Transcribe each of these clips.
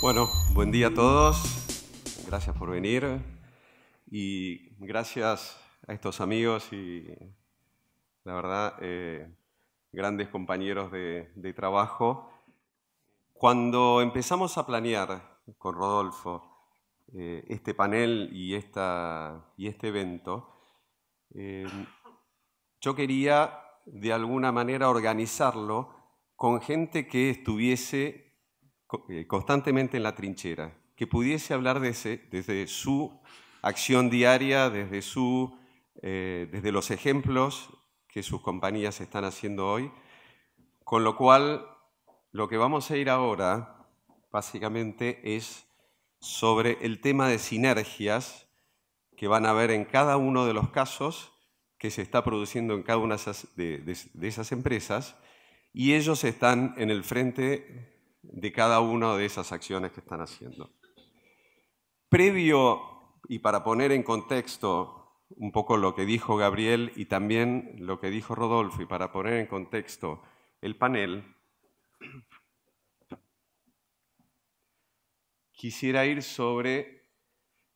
Bueno, buen día a todos. Gracias por venir y gracias a estos amigos y la verdad eh, grandes compañeros de trabajo. Cuando empezamos a planear con Rodolfo eh, este panel y, esta, y este evento, eh, yo quería de alguna manera organizarlo con gente que estuviese eh, constantemente en la trinchera, que pudiese hablar desde, desde su acción diaria, desde, su, desde los ejemplos que sus compañías están haciendo hoy, con lo cual lo que vamos a ir ahora básicamente es sobre el tema de sinergias que van a haber en cada uno de los casos que se está produciendo en cada una de esas empresas y ellos están en el frente de cada una de esas acciones que están haciendo. Previo, y para poner en contexto un poco lo que dijo Gabriel y también lo que dijo Rodolfo, y para poner en contexto el panel, quisiera ir sobre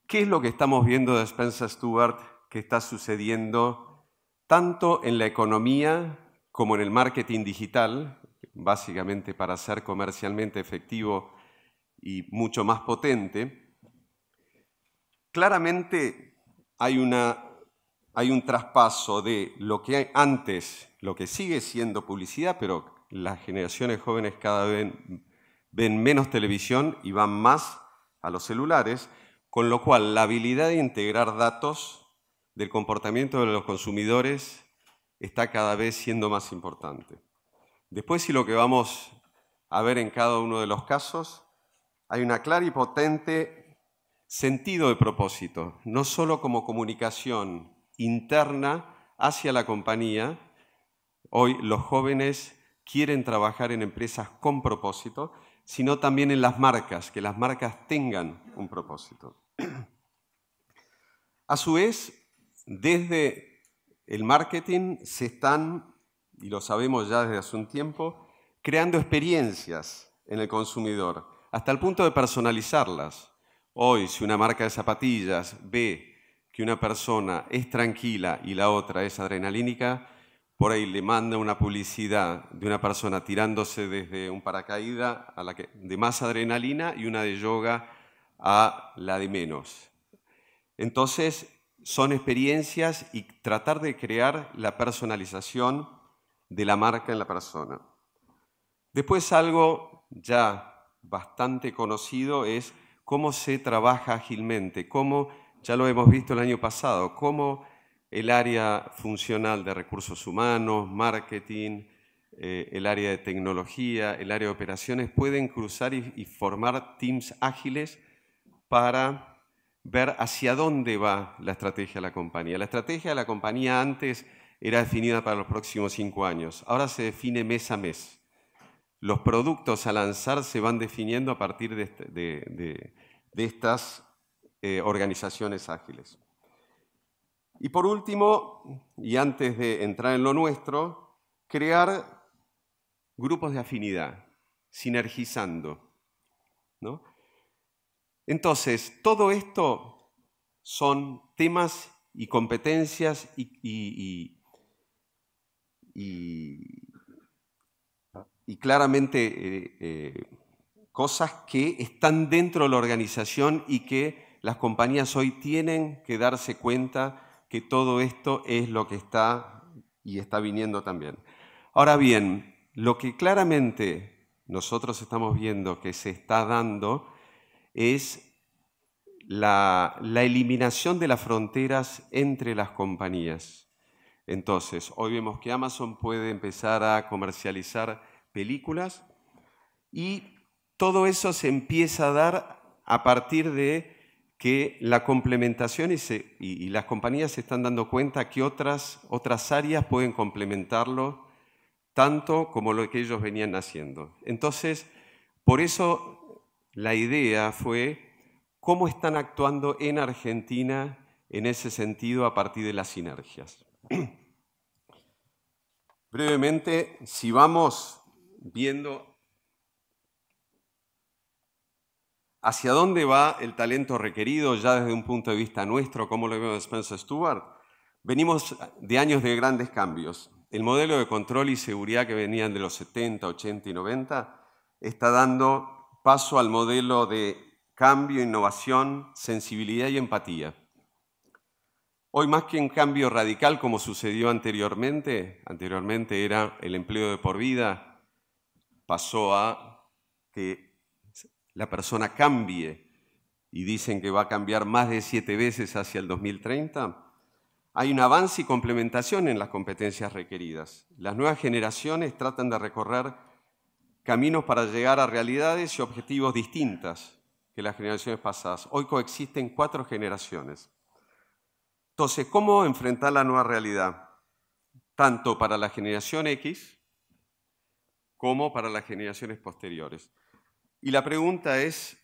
qué es lo que estamos viendo de Spencer Stewart que está sucediendo tanto en la economía como en el marketing digital, básicamente para ser comercialmente efectivo y mucho más potente. Claramente hay, hay un traspaso de lo que antes, lo que sigue siendo publicidad, pero las generaciones jóvenes cada vez ven menos televisión y van más a los celulares, con lo cual la habilidad de integrar datos del comportamiento de los consumidores está cada vez siendo más importante. Después, si lo que vamos a ver en cada uno de los casos, hay una clara y potente sentido de propósito, no solo como comunicación interna hacia la compañía, hoy los jóvenes quieren trabajar en empresas con propósito, sino también en las marcas, que las marcas tengan un propósito. A su vez, desde el marketing se están, y lo sabemos ya desde hace un tiempo, creando experiencias en el consumidor, hasta el punto de personalizarlas. Hoy, si una marca de zapatillas ve que una persona es tranquila y la otra es adrenalínica, por ahí le manda una publicidad de una persona tirándose desde un paracaídas a la de más adrenalina y una de yoga a la de menos. Entonces, son experiencias y tratar de crear la personalización de la marca en la persona. Después algo ya bastante conocido es cómo se trabaja ágilmente, cómo, ya lo hemos visto el año pasado, cómo el área funcional de recursos humanos, marketing, eh, el área de tecnología, el área de operaciones, pueden cruzar y, formar teams ágiles para ver hacia dónde va la estrategia de la compañía. La estrategia de la compañía antes era definida para los próximos cinco años, ahora se define mes a mes. Los productos a lanzar se van definiendo a partir de, este, estas eh, organizaciones ágiles. Y por último, y antes de entrar en lo nuestro, crear grupos de afinidad, sinergizando. ¿no? Entonces, todo esto son temas y competencias y, claramente eh, eh, cosas que están dentro de la organización y que las compañías hoy tienen que darse cuenta que todo esto es lo que está y está viniendo también. Ahora bien, lo que claramente nosotros estamos viendo que se está dando es la, eliminación de las fronteras entre las compañías. Entonces, hoy vemos que Amazon puede empezar a comercializar películas y todo eso se empieza a dar a partir de que la complementación y, las compañías se están dando cuenta que otras, otras áreas pueden complementarlo tanto como lo que ellos venían haciendo. Entonces, por eso la idea fue cómo están actuando en Argentina en ese sentido a partir de las sinergias. Brevemente, si vamos viendo ¿Hacia dónde va el talento requerido ya desde un punto de vista nuestro? como lo vemos Spencer Stewart? Venimos de años de grandes cambios. El modelo de control y seguridad que venían de los 70, 80 y 90 está dando paso al modelo de cambio, innovación, sensibilidad y empatía. Hoy más que un cambio radical como sucedió anteriormente, anteriormente era el empleo de por vida, pasó a que la persona cambie, y dicen que va a cambiar más de siete veces hacia el 2030, hay un avance y complementación en las competencias requeridas. Las nuevas generaciones tratan de recorrer caminos para llegar a realidades y objetivos distintas que las generaciones pasadas. Hoy coexisten cuatro generaciones. Entonces, ¿cómo enfrentar la nueva realidad? Tanto para la generación X como para las generaciones posteriores. Y la pregunta es,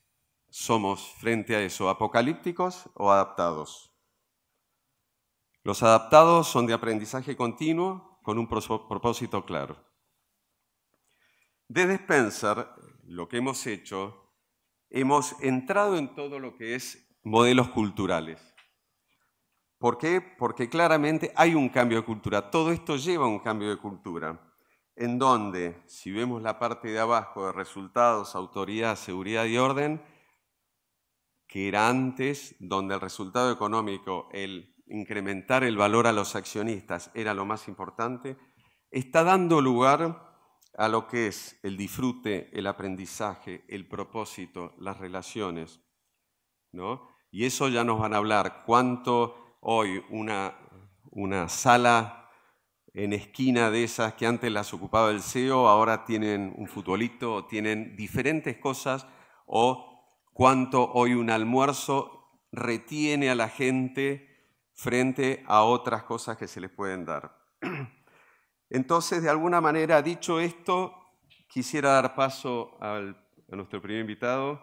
¿somos frente a eso apocalípticos o adaptados? Los adaptados son de aprendizaje continuo con un propósito claro. Desde Spencer, lo que hemos hecho, hemos entrado en todo lo que es modelos culturales. ¿Por qué? Porque claramente hay un cambio de cultura. Todo esto lleva a un cambio de cultura en donde, si vemos la parte de abajo de resultados, autoridad, seguridad y orden, que era antes donde el resultado económico, el incrementar el valor a los accionistas era lo más importante, está dando lugar a lo que es el disfrute, el aprendizaje, el propósito, las relaciones. ¿no? Y eso ya nos van a hablar cuánto hoy una, una sala en esquina de esas que antes las ocupaba el CEO, ahora tienen un futbolito, tienen diferentes cosas, o cuánto hoy un almuerzo retiene a la gente frente a otras cosas que se les pueden dar. Entonces, de alguna manera, dicho esto, quisiera dar paso a nuestro primer invitado,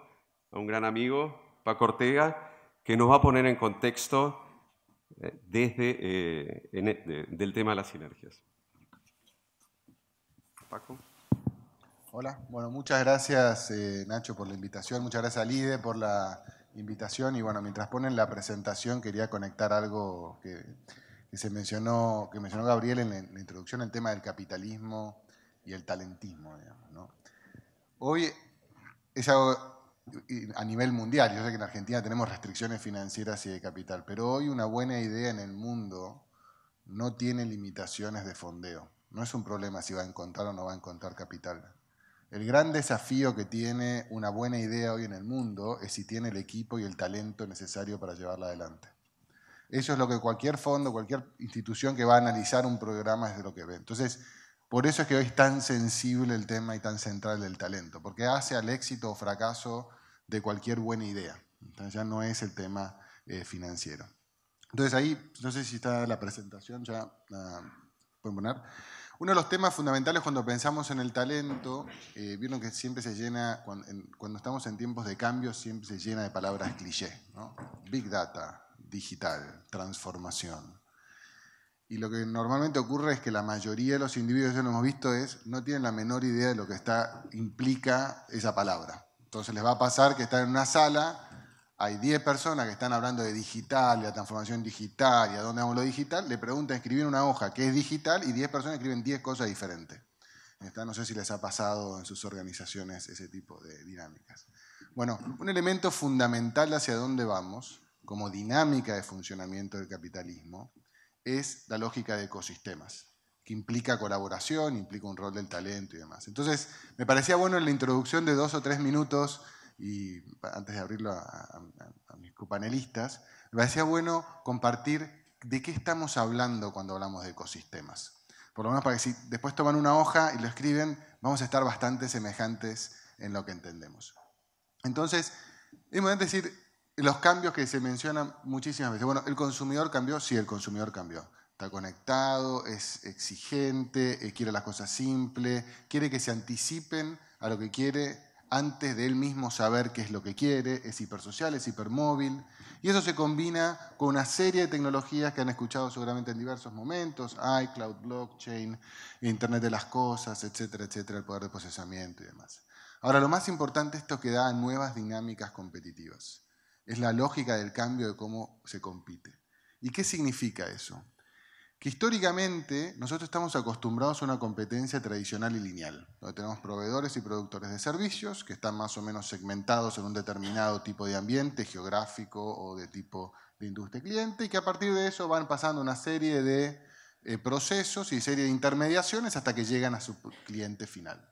a un gran amigo, Paco Ortega, que nos va a poner en contexto desde eh, e, del tema de las sinergias. Paco. Hola, bueno, muchas gracias eh, Nacho por la invitación, muchas gracias a Lide por la invitación y bueno, mientras ponen la presentación quería conectar algo que, se mencionó, que mencionó Gabriel en la, introducción, el tema del capitalismo y el talentismo, Hoy es algo a nivel mundial, yo sé que en Argentina tenemos restricciones financieras y de capital, pero hoy una buena idea en el mundo no tiene limitaciones de fondeo. No es un problema si va a encontrar o no va a encontrar capital. El gran desafío que tiene una buena idea hoy en el mundo es si tiene el equipo y el talento necesario para llevarla adelante. Eso es lo que cualquier fondo, cualquier institución que va a analizar un programa es de lo que ve. Entonces, por eso es que hoy es tan sensible el tema y tan central el talento, porque hace al éxito o fracaso de cualquier buena idea. Entonces ya no es el tema eh, financiero. Entonces ahí, no sé si está la presentación, ya pueden poner. Uno de los temas fundamentales cuando pensamos en el talento, eh, vieron que siempre se llena, cuando, estamos en tiempos de cambio, siempre se llena de palabras cliché. Big data, digital, transformación, y lo que normalmente ocurre es que la mayoría de los individuos, ya lo hemos visto, es no tienen la menor idea de lo que está, implica esa palabra. Entonces les va a pasar que están en una sala, hay 10 personas que están hablando de digital, de la transformación digital y a dónde vamos lo digital, le preguntan escribir una hoja que es digital y 10 personas escriben 10 cosas diferentes. no sé si les ha pasado en sus organizaciones ese tipo de dinámicas. Bueno, un elemento fundamental hacia dónde vamos como dinámica de funcionamiento del capitalismo es la lógica de ecosistemas, que implica colaboración, implica un rol del talento y demás. Entonces, me parecía bueno en la introducción de dos o tres minutos, y antes de abrirlo a, mis copanelistas, me parecía bueno compartir de qué estamos hablando cuando hablamos de ecosistemas. Por lo menos para que si después toman una hoja y lo escriben, vamos a estar bastante semejantes en lo que entendemos. Entonces, es importante decir, los cambios que se mencionan muchísimas veces. Bueno, ¿el consumidor cambió? Sí, el consumidor cambió. Está conectado, es exigente, eh, quiere las cosas simples, quiere que se anticipen a lo que quiere antes de él mismo saber qué es lo que quiere, es hipersocial, es hipermóvil, y eso se combina con una serie de tecnologías que han escuchado seguramente en diversos momentos, iCloud, blockchain, Internet de las Cosas, etcétera, etcétera, el poder de procesamiento y demás. Ahora, lo más importante es esto que da nuevas dinámicas competitivas. Es la lógica del cambio de cómo se compite. ¿Y qué significa eso? Que históricamente nosotros estamos acostumbrados a una competencia tradicional y lineal, donde tenemos proveedores y productores de servicios que están más o menos segmentados en un determinado tipo de ambiente geográfico o de tipo de industria cliente y que a partir de eso van pasando una serie de eh, procesos y serie de intermediaciones hasta que llegan a su cliente final.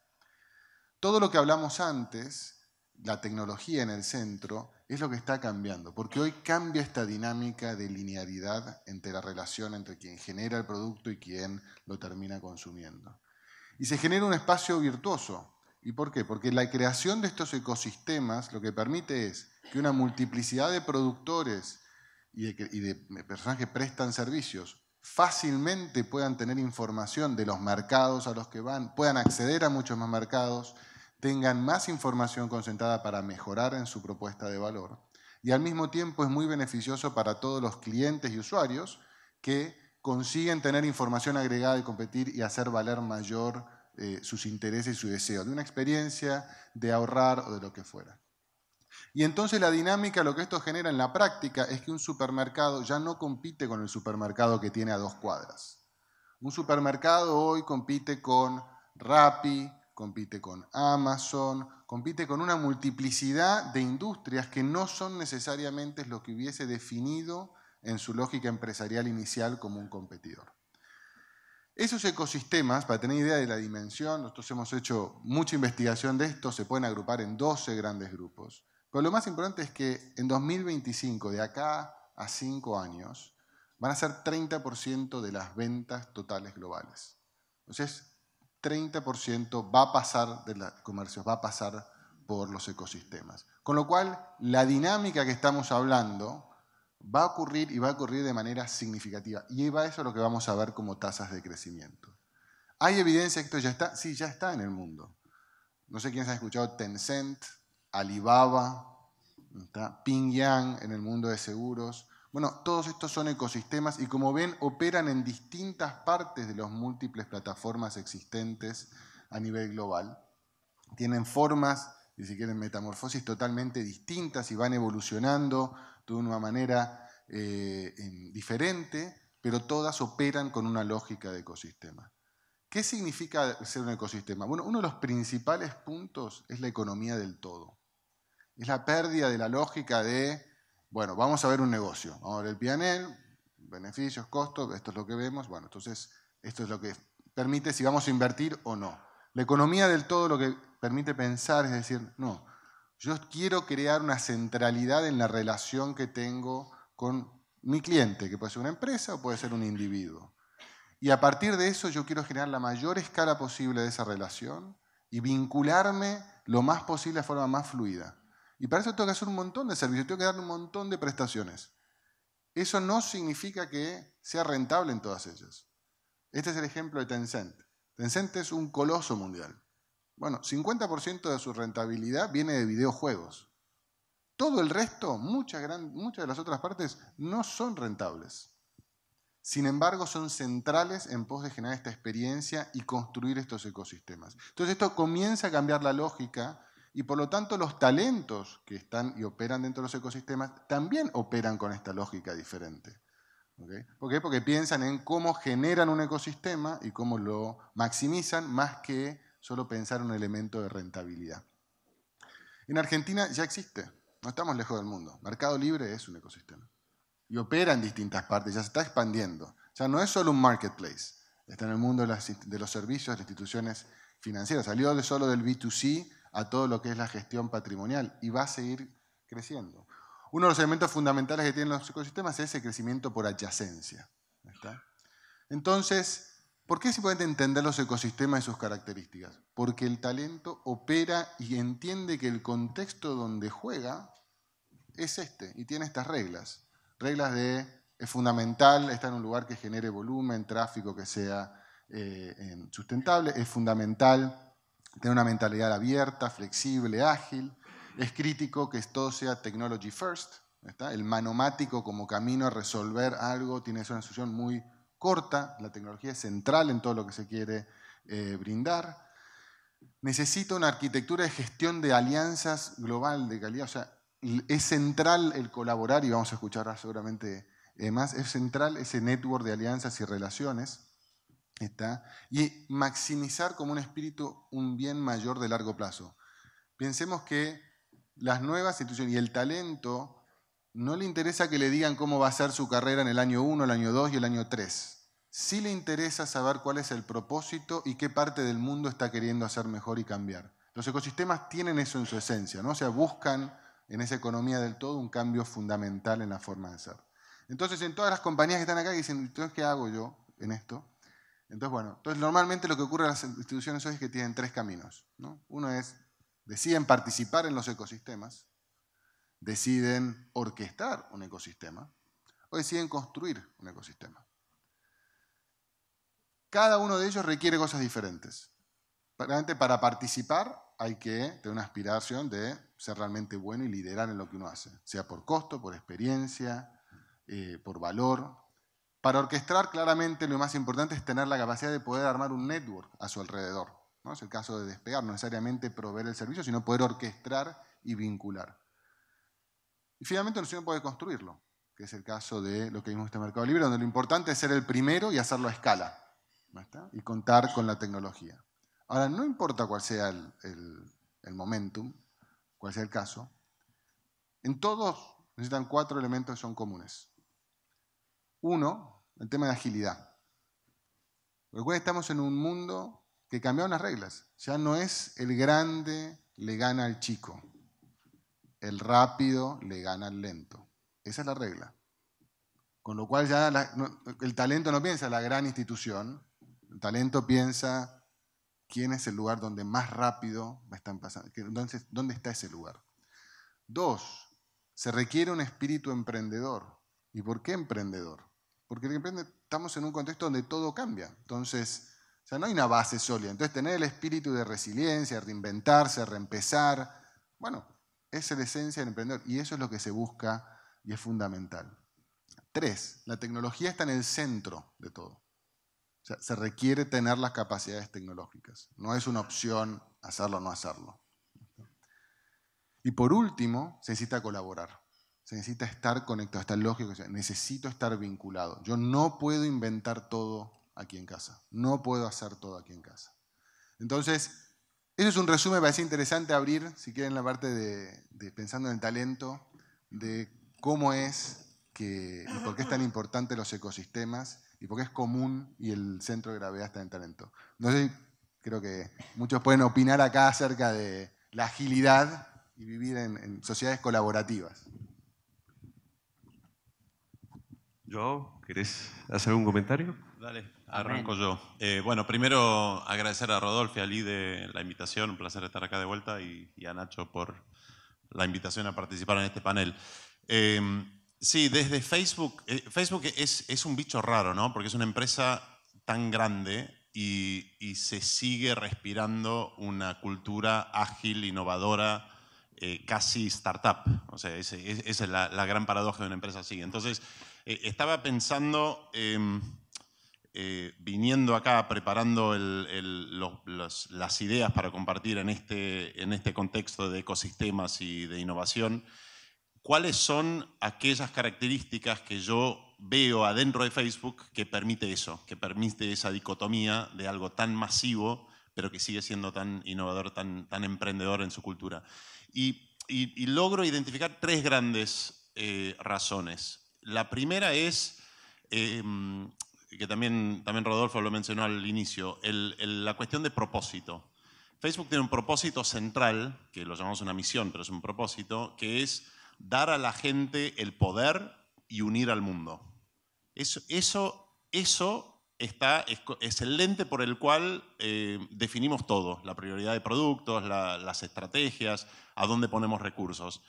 Todo lo que hablamos antes la tecnología en el centro es lo que está cambiando, porque hoy cambia esta dinámica de linealidad entre la relación entre quien genera el producto y quien lo termina consumiendo. Y se genera un espacio virtuoso. ¿Y por qué? Porque la creación de estos ecosistemas lo que permite es que una multiplicidad de productores y de, y de personas que prestan servicios fácilmente puedan tener información de los mercados a los que van, puedan acceder a muchos más mercados, tengan más información concentrada para mejorar en su propuesta de valor y al mismo tiempo es muy beneficioso para todos los clientes y usuarios que consiguen tener información agregada y competir y hacer valer mayor eh, sus intereses y su deseo de una experiencia, de ahorrar o de lo que fuera. Y entonces la dinámica, lo que esto genera en la práctica es que un supermercado ya no compite con el supermercado que tiene a dos cuadras. Un supermercado hoy compite con Rappi, compite con Amazon, compite con una multiplicidad de industrias que no son necesariamente lo que hubiese definido en su lógica empresarial inicial como un competidor. Esos ecosistemas, para tener idea de la dimensión, nosotros hemos hecho mucha investigación de esto, se pueden agrupar en 12 grandes grupos. Pero lo más importante es que en 2025, de acá a 5 años, van a ser 30% de las ventas totales globales. Entonces, 30% va a pasar de los comercios, va a pasar por los ecosistemas. Con lo cual, la dinámica que estamos hablando va a ocurrir y va a ocurrir de manera significativa. Y va eso lo que vamos a ver como tasas de crecimiento. ¿Hay evidencia que esto ya está? Sí, ya está en el mundo. No sé quiénes han escuchado Tencent, Alibaba, Yang en el mundo de seguros, bueno, todos estos son ecosistemas y como ven operan en distintas partes de las múltiples plataformas existentes a nivel global. Tienen formas, y si quieren, metamorfosis totalmente distintas y van evolucionando de una manera eh, diferente, pero todas operan con una lógica de ecosistema. ¿Qué significa ser un ecosistema? Bueno, uno de los principales puntos es la economía del todo. Es la pérdida de la lógica de bueno, vamos a ver un negocio. Vamos a ver el PNL, beneficios, costos, esto es lo que vemos. Bueno, entonces esto es lo que permite si vamos a invertir o no. La economía del todo lo que permite pensar es decir, no, yo quiero crear una centralidad en la relación que tengo con mi cliente, que puede ser una empresa o puede ser un individuo. Y a partir de eso yo quiero generar la mayor escala posible de esa relación y vincularme lo más posible de forma más fluida. Y para eso tengo que hacer un montón de servicios, tengo que dar un montón de prestaciones. Eso no significa que sea rentable en todas ellas. Este es el ejemplo de Tencent. Tencent es un coloso mundial. Bueno, 50% de su rentabilidad viene de videojuegos. Todo el resto, muchas, muchas de las otras partes, no son rentables. Sin embargo, son centrales en pos de generar esta experiencia y construir estos ecosistemas. Entonces esto comienza a cambiar la lógica y por lo tanto los talentos que están y operan dentro de los ecosistemas también operan con esta lógica diferente. Porque piensan en cómo generan un ecosistema y cómo lo maximizan más que solo pensar en un elemento de rentabilidad. En Argentina ya existe, no estamos lejos del mundo. Mercado Libre es un ecosistema y opera en distintas partes, ya se está expandiendo. Ya no es solo un marketplace, está en el mundo de, los servicios, de las instituciones financieras. Salió solo del B2C a todo lo que es la gestión patrimonial y va a seguir creciendo. Uno de los elementos fundamentales que tienen los ecosistemas es ese crecimiento por adyacencia. Entonces, ¿por qué es importante entender los ecosistemas y sus características? Porque el talento opera y entiende que el contexto donde juega es este y tiene estas reglas. Reglas de es fundamental estar en un lugar que genere volumen, tráfico que sea eh, sustentable, es fundamental Tener una mentalidad abierta, flexible, ágil. Es crítico que esto sea technology first. El manomático como camino a resolver algo tiene una solución muy corta. La tecnología es central en todo lo que se quiere eh, brindar. Necesita una arquitectura de gestión de alianzas global de calidad. O sea, es central el colaborar, y vamos a escuchar seguramente eh, más, es central ese network de alianzas y relaciones. Y maximizar como un espíritu un bien mayor de largo plazo. Pensemos que las nuevas instituciones y el talento no le interesa que le digan cómo va a ser su carrera en el año 1, el año 2 y el año 3. Sí le interesa saber cuál es el propósito y qué parte del mundo está queriendo hacer mejor y cambiar. Los ecosistemas tienen eso en su esencia, ¿no? o sea, buscan en esa economía del todo un cambio fundamental en la forma de ser. Entonces, en todas las compañías que están acá dicen, ¿qué hago yo en esto? Entonces, bueno, entonces normalmente lo que ocurre en las instituciones hoy es que tienen tres caminos. Uno es, deciden participar en los ecosistemas, deciden orquestar un ecosistema o deciden construir un ecosistema. Cada uno de ellos requiere cosas diferentes. Realmente para participar hay que tener una aspiración de ser realmente bueno y liderar en lo que uno hace, sea por costo, por experiencia, eh, por valor, para orquestar claramente lo más importante es tener la capacidad de poder armar un network a su alrededor. ¿no? Es el caso de despegar, no necesariamente proveer el servicio, sino poder orquestar y vincular. Y finalmente el señor puede construirlo, que es el caso de lo que vimos en este mercado libre, donde lo importante es ser el primero y hacerlo a escala y contar con la tecnología. Ahora, no importa cuál sea el, el momentum, cuál sea el caso, en todos necesitan cuatro elementos que son comunes. Uno, el tema de agilidad. Porque estamos en un mundo que cambiaron las reglas. Ya no es el grande le gana al chico. El rápido le gana al lento. Esa es la regla. Con lo cual ya el talento no piensa la gran institución, el talento piensa quién es el lugar donde más rápido a están pasando, entonces, dónde está ese lugar. Dos, se requiere un espíritu emprendedor. ¿Y por qué emprendedor? Porque estamos en un contexto donde todo cambia. Entonces, o no hay una base sólida. Entonces, tener el espíritu de resiliencia, reinventarse, reempezar, bueno, es la esencia del emprendedor. Y eso es lo que se busca y es fundamental. Tres, la tecnología está en el centro de todo. O sea, se requiere tener las capacidades tecnológicas. No es una opción hacerlo o no hacerlo. Y por último, se necesita colaborar. Se necesita estar conectado, está lógico, necesito estar vinculado. Yo no puedo inventar todo aquí en casa, no puedo hacer todo aquí en casa. Entonces, eso es un resumen, me parece interesante abrir, si quieren, la parte de, pensando en el talento, de cómo es que, y por qué es tan importante los ecosistemas y por qué es común y el centro de gravedad está en el talento. No sé, creo que muchos pueden opinar acá acerca de la agilidad y vivir en sociedades colaborativas. Joao, ¿querés hacer un comentario? Dale, arranco yo. Eh, bueno, primero agradecer a Rodolfo y a de la invitación, un placer estar acá de vuelta, y, a Nacho por la invitación a participar en este panel. Em, sí, desde Facebook, eh, Facebook es, un bicho raro, ¿no? Porque es una empresa tan grande y, se sigue respirando una cultura ágil, innovadora, eh, casi startup. O sea, esa es, la, gran paradoja de una empresa así. Entonces, eh, estaba pensando, em, eh, viniendo acá, preparando las ideas para compartir en este, en este contexto de ecosistemas y de innovación, cuáles son aquellas características que yo veo adentro de Facebook que permite eso, que permite esa dicotomía de algo tan masivo, pero que sigue siendo tan innovador, tan, emprendedor en su cultura. Y, logro identificar tres grandes eh, razones. La primera es, em, que también, también Rodolfo lo mencionó al inicio, la cuestión de propósito. Facebook tiene un propósito central, que lo llamamos una misión, pero es un propósito, que es dar a la gente el poder y unir al mundo. Eso, eso, está, es, el lente por el cual eh, definimos todo, la prioridad de productos, las estrategias, a dónde ponemos recursos.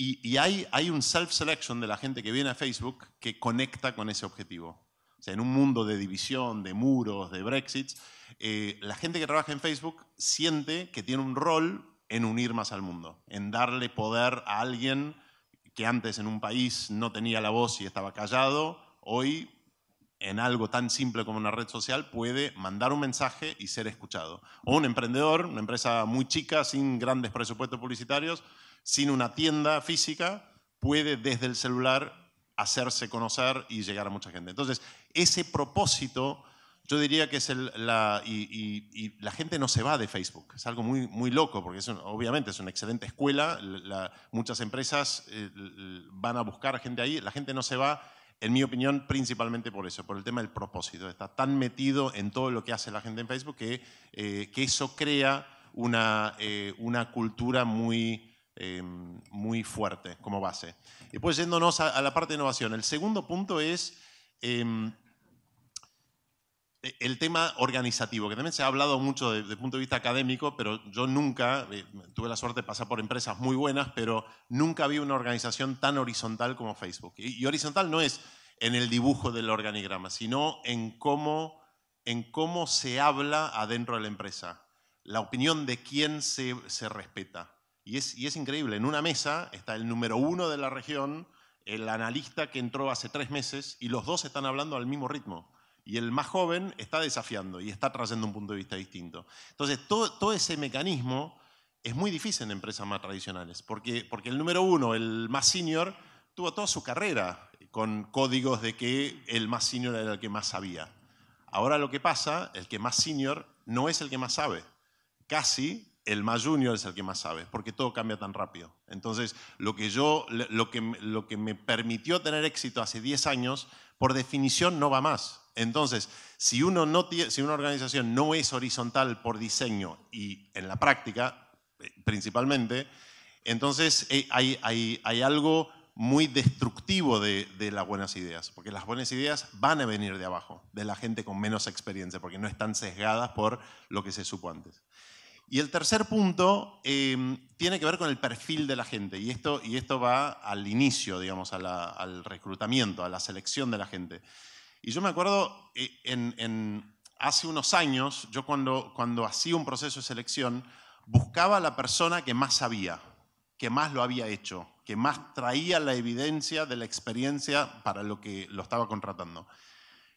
Y, hay, un self-selection de la gente que viene a Facebook que conecta con ese objetivo. O sea, en un mundo de división, de muros, de Brexit, eh, la gente que trabaja en Facebook siente que tiene un rol en unir más al mundo, en darle poder a alguien que antes en un país no tenía la voz y estaba callado, hoy en algo tan simple como una red social puede mandar un mensaje y ser escuchado. O un emprendedor, una empresa muy chica, sin grandes presupuestos publicitarios, sin una tienda física, puede desde el celular hacerse conocer y llegar a mucha gente. Entonces, ese propósito, yo diría que es el, la, y, la gente no se va de Facebook, es algo muy, muy loco, porque obviamente es una excelente escuela, muchas empresas eh, van a buscar gente ahí, la gente no se va, en mi opinión, principalmente por eso, por el tema del propósito, está tan metido en todo lo que hace la gente en Facebook que, eh, que eso crea una, eh, una cultura muy eh, muy fuerte como base. Después yéndonos a, la parte de innovación, el segundo punto es em, e, el tema organizativo, que también se ha hablado mucho desde el punto de vista académico, pero yo nunca, eh, tuve la suerte de pasar por empresas muy buenas, pero nunca vi una organización tan horizontal como Facebook. Y, y horizontal no es en el dibujo del organigrama, sino en cómo, en cómo se habla adentro de la empresa, la opinión de quién se, se respeta. Y es, increíble, en una mesa está el número uno de la región, el analista que entró hace tres meses, y los dos están hablando al mismo ritmo. Y el más joven está desafiando y está trayendo un punto de vista distinto. Entonces, todo, ese mecanismo es muy difícil en empresas más tradicionales, porque, porque el número uno, el más senior, tuvo toda su carrera con códigos de que el más senior era el que más sabía. Ahora lo que pasa, el que más senior no es el que más sabe. Casi el más junior es el que más sabe, porque todo cambia tan rápido. Entonces, lo que, yo, lo que, lo que me permitió tener éxito hace 10 años, por definición no va más. Entonces, si, uno no, si una organización no es horizontal por diseño y en la práctica, eh, principalmente, entonces eh, hay, hay, algo muy destructivo de, las buenas ideas, porque las buenas ideas van a venir de abajo, de la gente con menos experiencia, porque no están sesgadas por lo que se supo antes. Y el tercer punto em, tiene que ver con el perfil de la gente, y esto, y esto va al inicio, digamos, al reclutamiento, a la selección de la gente. Y yo me acuerdo, eh, en, hace unos años, yo cuando, cuando hacía un proceso de selección, buscaba a la persona que más sabía, que más lo había hecho, que más traía la evidencia de la experiencia para lo que lo estaba contratando.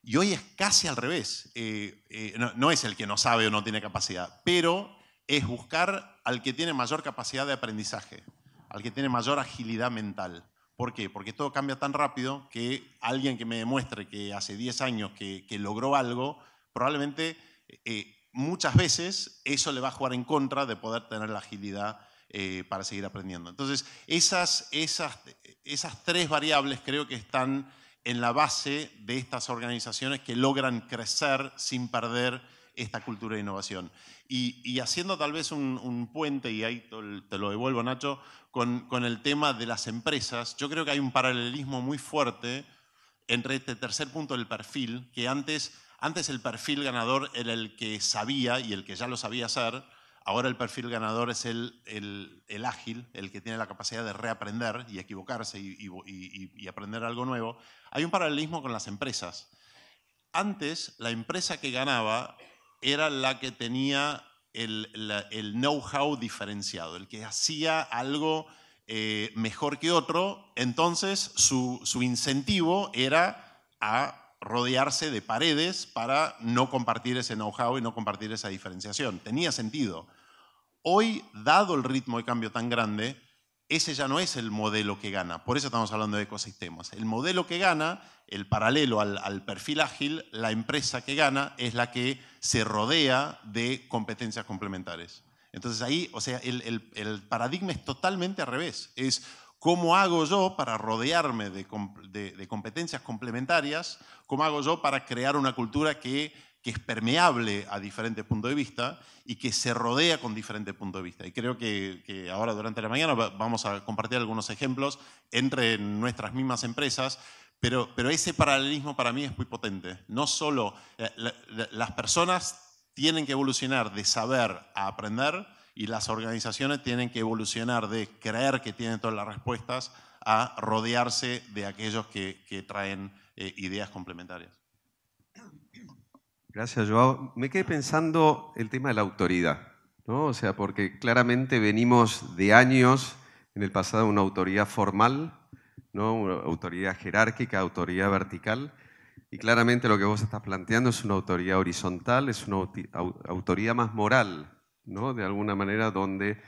Y hoy es casi al revés. Eh, eh, no, es el que no sabe o no tiene capacidad, pero es buscar al que tiene mayor capacidad de aprendizaje, al que tiene mayor agilidad mental. ¿Por qué? Porque todo cambia tan rápido que alguien que me demuestre que hace 10 años que, logró algo, probablemente eh, muchas veces eso le va a jugar en contra de poder tener la agilidad eh, para seguir aprendiendo. Entonces, esas, esas, esas tres variables creo que están en la base de estas organizaciones que logran crecer sin perder esta cultura de innovación. Y, haciendo tal vez un, puente, y ahí te lo devuelvo Nacho, con, con, el tema de las empresas, yo creo que hay un paralelismo muy fuerte entre este tercer punto del perfil, que antes, antes el perfil ganador era el que sabía y el que ya lo sabía hacer, ahora el perfil ganador es el, el, ágil, el que tiene la capacidad de reaprender y equivocarse y, y aprender algo nuevo. Hay un paralelismo con las empresas antes la empresa que ganaba era la que tenía el, know-how diferenciado, el que hacía algo eh, mejor que otro, entonces su, su incentivo era a rodearse de paredes para no compartir ese know-how y no compartir esa diferenciación. Tenía sentido. Hoy, dado el ritmo de cambio tan grande, ese ya no es el modelo que gana. Por eso estamos hablando de ecosistemas. El modelo que gana, el paralelo al, perfil ágil, la empresa que gana es la que se rodea de competencias complementarias. Entonces ahí, o sea, el, paradigma es totalmente al revés. Es cómo hago yo para rodearme de competencias complementarias, cómo hago yo para crear una cultura que que es permeable a diferentes puntos de vista y que se rodea con diferentes puntos de vista. Y creo que, ahora durante la mañana vamos a compartir algunos ejemplos entre nuestras mismas empresas, pero, pero ese paralelismo para mí es muy potente. No solo eh, las personas tienen que evolucionar de saber a aprender y las organizaciones tienen que evolucionar de creer que tienen todas las respuestas a rodearse de aquellos que, traen eh, ideas complementarias. Gracias, Joao. Me quedé pensando el tema de la autoridad, ¿no? O sea, porque claramente venimos de años en el pasado una autoridad formal, ¿no? Una autoridad jerárquica, autoridad vertical. Y claramente lo que vos estás planteando es una autoridad horizontal, es una autoridad más moral, ¿no? De alguna manera donde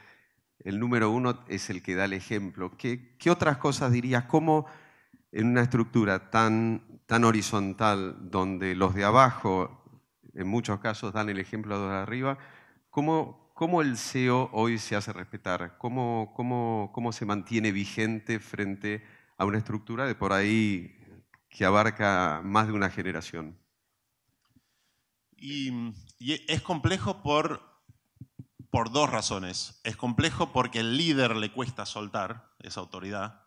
el número uno es el que da el ejemplo. ¿Qué, otras cosas dirías? ¿Cómo en una estructura tan, tan horizontal, donde los de abajo en muchos casos dan el ejemplo de arriba, ¿cómo, ¿cómo, el CEO hoy se hace respetar? ¿Cómo, ¿Cómo, se mantiene vigente frente a una estructura de por ahí que abarca más de una generación? Y, es complejo por, por dos razones. Es complejo porque el líder le cuesta soltar esa autoridad,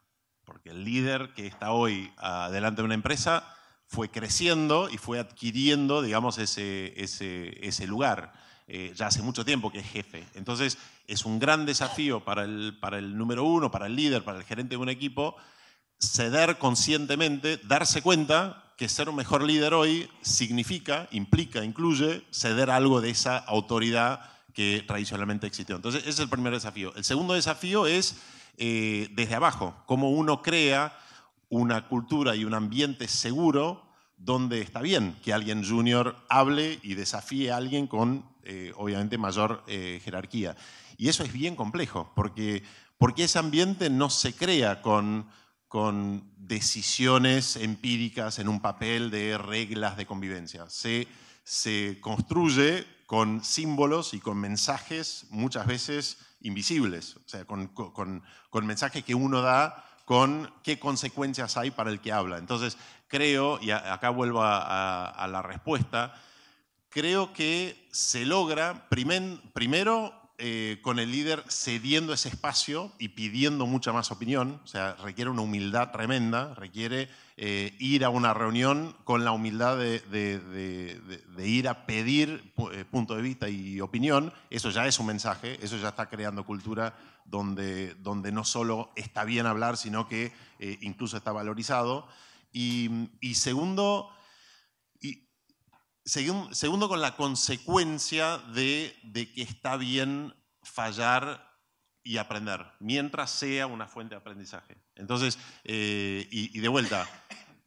porque el líder que está hoy ah, delante de una empresa fue creciendo y fue adquiriendo, digamos, ese, ese, lugar. Eh, ya hace mucho tiempo que es jefe. Entonces, es un gran desafío para el, para el número uno, para el líder, para el gerente de un equipo, ceder conscientemente, darse cuenta que ser un mejor líder hoy significa, implica, incluye ceder algo de esa autoridad que tradicionalmente existió. Entonces, ese es el primer desafío. El segundo desafío es eh, desde abajo, cómo uno crea una cultura y un ambiente seguro donde está bien que alguien junior hable y desafíe a alguien con, eh, obviamente, mayor eh, jerarquía. Y eso es bien complejo, porque, porque ese ambiente no se crea con, decisiones empíricas en un papel de reglas de convivencia. Se, se construye con símbolos y con mensajes muchas veces invisibles, o sea, con, con, con mensajes que uno da con qué consecuencias hay para el que habla. Entonces, creo, y acá vuelvo a, la respuesta, creo que se logra primero eh, con el líder cediendo ese espacio y pidiendo mucha más opinión, o sea, requiere una humildad tremenda, requiere eh, ir a una reunión con la humildad de, ir a pedir eh, punto de vista y opinión, eso ya es un mensaje, eso ya está creando cultura donde, donde no solo está bien hablar, sino que incluso está valorizado. y segundo, segundo con la consecuencia de, que está bien fallar y aprender, mientras sea una fuente de aprendizaje. Entonces, eh, y, de vuelta,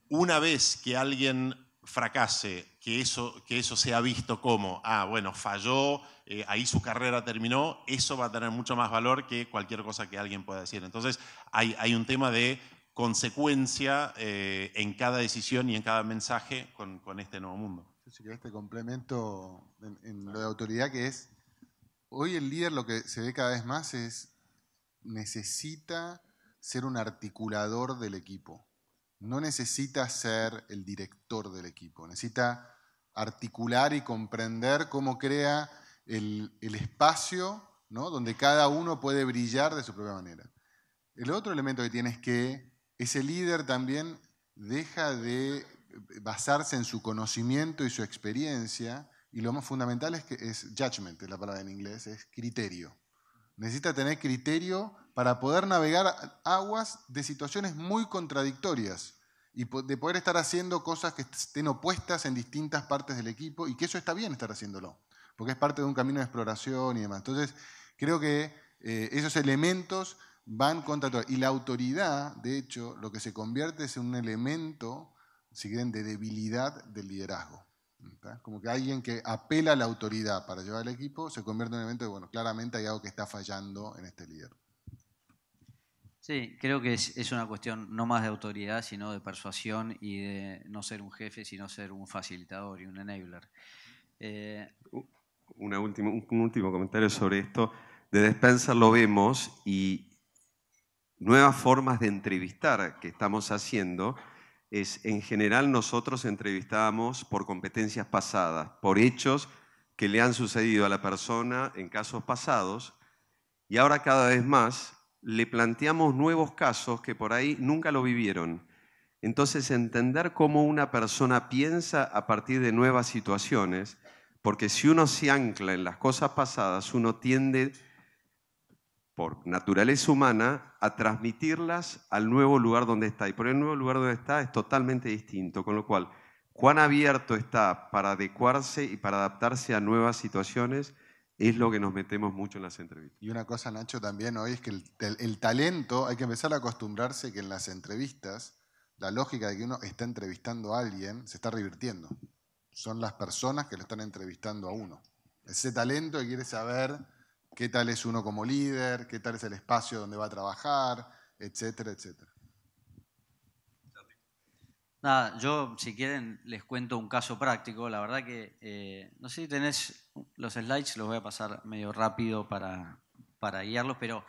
una vez que alguien fracase, que eso, que eso sea visto como, ah, bueno, falló, eh, ahí su carrera terminó, eso va a tener mucho más valor que cualquier cosa que alguien pueda decir. Entonces, hay, hay un tema de consecuencia eh, en cada decisión y en cada mensaje con este nuevo mundo si querés este complemento en, lo de autoridad, que es, hoy el líder lo que se ve cada vez más es, necesita ser un articulador del equipo, no necesita ser el director del equipo, necesita articular y comprender cómo crea el, espacio donde cada uno puede brillar de su propia manera. El otro elemento que tiene es que ese líder también deja de basarse en su conocimiento y su experiencia, y lo más fundamental es que es judgment, es la palabra en inglés, es criterio. Necesita tener criterio para poder navegar aguas de situaciones muy contradictorias y de poder estar haciendo cosas que estén opuestas en distintas partes del equipo y que eso está bien estar haciéndolo, porque es parte de un camino de exploración y demás. Entonces, creo que eh, esos elementos van contra todo. Y la autoridad, de hecho, lo que se convierte es en un elemento si quieren, de debilidad del liderazgo. Como que alguien que apela a la autoridad para llevar al equipo se convierte en un elemento de, bueno, claramente hay algo que está fallando en este líder. Sí, creo que es, una cuestión no más de autoridad, sino de persuasión y de no ser un jefe, sino ser un facilitador y un enabler. Eh, una un último comentario sobre esto. De despensa lo vemos y nuevas formas de entrevistar que estamos haciendo es, en general nosotros entrevistábamos por competencias pasadas, por hechos que le han sucedido a la persona en casos pasados, y ahora cada vez más le planteamos nuevos casos que por ahí nunca lo vivieron. Entonces, entender cómo una persona piensa a partir de nuevas situaciones, porque si uno se ancla en las cosas pasadas, uno tiende por naturaleza humana, a transmitirlas al nuevo lugar donde está. Y por el nuevo lugar donde está es totalmente distinto, con lo cual, cuán abierto está para adecuarse y para adaptarse a nuevas situaciones es lo que nos metemos mucho en las entrevistas. Y una cosa, Nacho, también hoy es que el, talento, hay que empezar a acostumbrarse que en las entrevistas, la lógica de que uno está entrevistando a alguien se está revirtiendo. Son las personas que lo están entrevistando a uno. Ese talento que quiere saber qué tal es uno como líder, qué tal es el espacio donde va a trabajar, etcétera, etcétera. Nada, yo si quieren les cuento un caso práctico. La verdad que, eh, no sé si tenés los slides, los voy a pasar medio rápido para, guiarlos, pero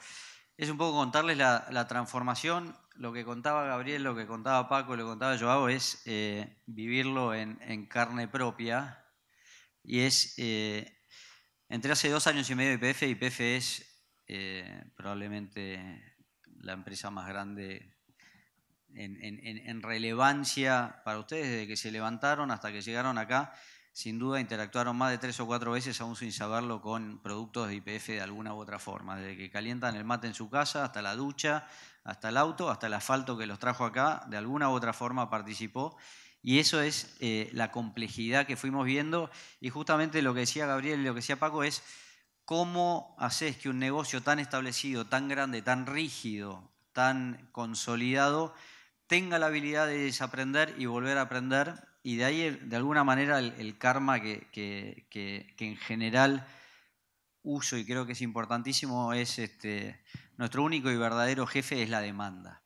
es un poco contarles la, transformación. Lo que contaba Gabriel, lo que contaba Paco, lo que contaba Joao es eh, vivirlo en, carne propia y es eh, entre hace dos años y medio de IPF. IPF es eh, probablemente la empresa más grande en, en, relevancia para ustedes desde que se levantaron hasta que llegaron acá. Sin duda interactuaron más de tres o cuatro veces, aún sin saberlo, con productos de IPF de alguna u otra forma. Desde que calientan el mate en su casa, hasta la ducha, hasta el auto, hasta el asfalto que los trajo acá, de alguna u otra forma participó y eso es eh, la complejidad que fuimos viendo. Y justamente lo que decía Gabriel y lo que decía Paco es cómo haces que un negocio tan establecido, tan grande, tan rígido, tan consolidado, tenga la habilidad de desaprender y volver a aprender. Y de ahí, de alguna manera, el, karma que, que, en general uso y creo que es importantísimo es este, nuestro único y verdadero jefe es la demanda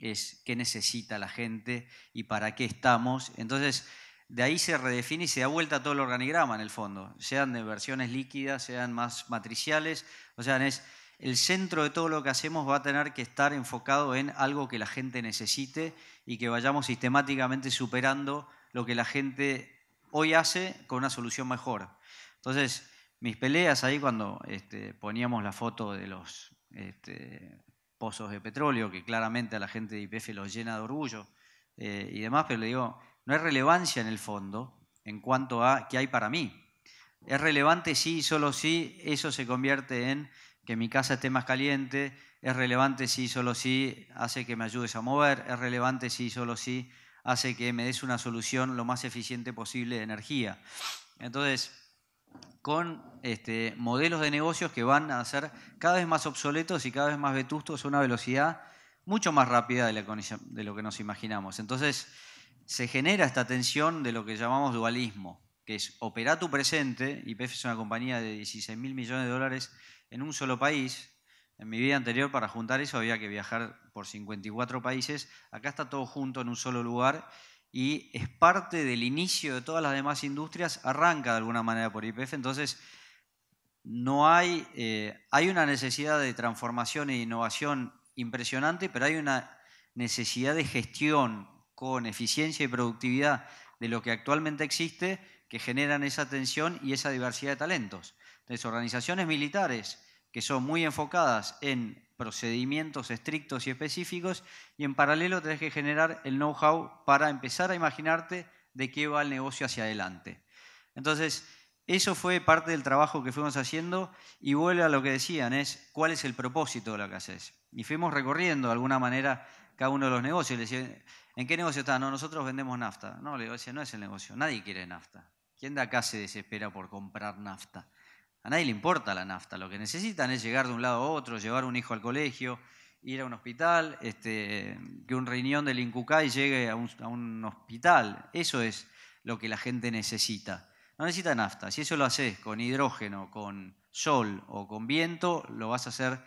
es qué necesita la gente y para qué estamos. Entonces, de ahí se redefine y se da vuelta todo el organigrama en el fondo, sean de versiones líquidas, sean más matriciales, o sea, es el centro de todo lo que hacemos va a tener que estar enfocado en algo que la gente necesite y que vayamos sistemáticamente superando lo que la gente hoy hace con una solución mejor. Entonces, mis peleas ahí cuando este, poníamos la foto de los este, pozos de petróleo, que claramente a la gente de IPF los llena de orgullo eh, y demás, pero le digo, no hay relevancia en el fondo en cuanto a qué hay para mí. Es relevante si y solo si eso se convierte en que mi casa esté más caliente, es relevante si y solo si hace que me ayudes a mover, es relevante si y solo si hace que me des una solución lo más eficiente posible de energía. Entonces, con este, modelos de negocios que van a ser cada vez más obsoletos y cada vez más vetustos a una velocidad mucho más rápida de, lo que nos imaginamos. Entonces, se genera esta tensión de lo que llamamos dualismo, que es operar tu presente, YPF e es una compañía de 16 mil millones de dólares en un solo país. En mi vida anterior, para juntar eso, había que viajar por 54 países. Acá está todo junto en un solo lugar y es parte del inicio de todas las demás industrias, arranca de alguna manera por IPF. Entonces, no hay, eh, hay una necesidad de transformación e innovación impresionante, pero hay una necesidad de gestión con eficiencia y productividad de lo que actualmente existe que generan esa tensión y esa diversidad de talentos. Entonces, organizaciones militares que son muy enfocadas en procedimientos estrictos y específicos y en paralelo tenés que generar el know-how para empezar a imaginarte de qué va el negocio hacia adelante. Entonces, eso fue parte del trabajo que fuimos haciendo y vuelve a lo que decían, es cuál es el propósito de lo que haces. Y fuimos recorriendo de alguna manera cada uno de los negocios. Le decían, ¿en qué negocio está? No, nosotros vendemos nafta. No, le digo, no es el negocio. Nadie quiere nafta. ¿Quién de acá se desespera por comprar nafta? A nadie le importa la nafta, lo que necesitan es llegar de un lado a otro, llevar un hijo al colegio, ir a un hospital, este, que un riñón del Incucay llegue a un, hospital. Eso es lo que la gente necesita. No necesita nafta. Si eso lo haces con hidrógeno, con sol o con viento, lo vas a hacer.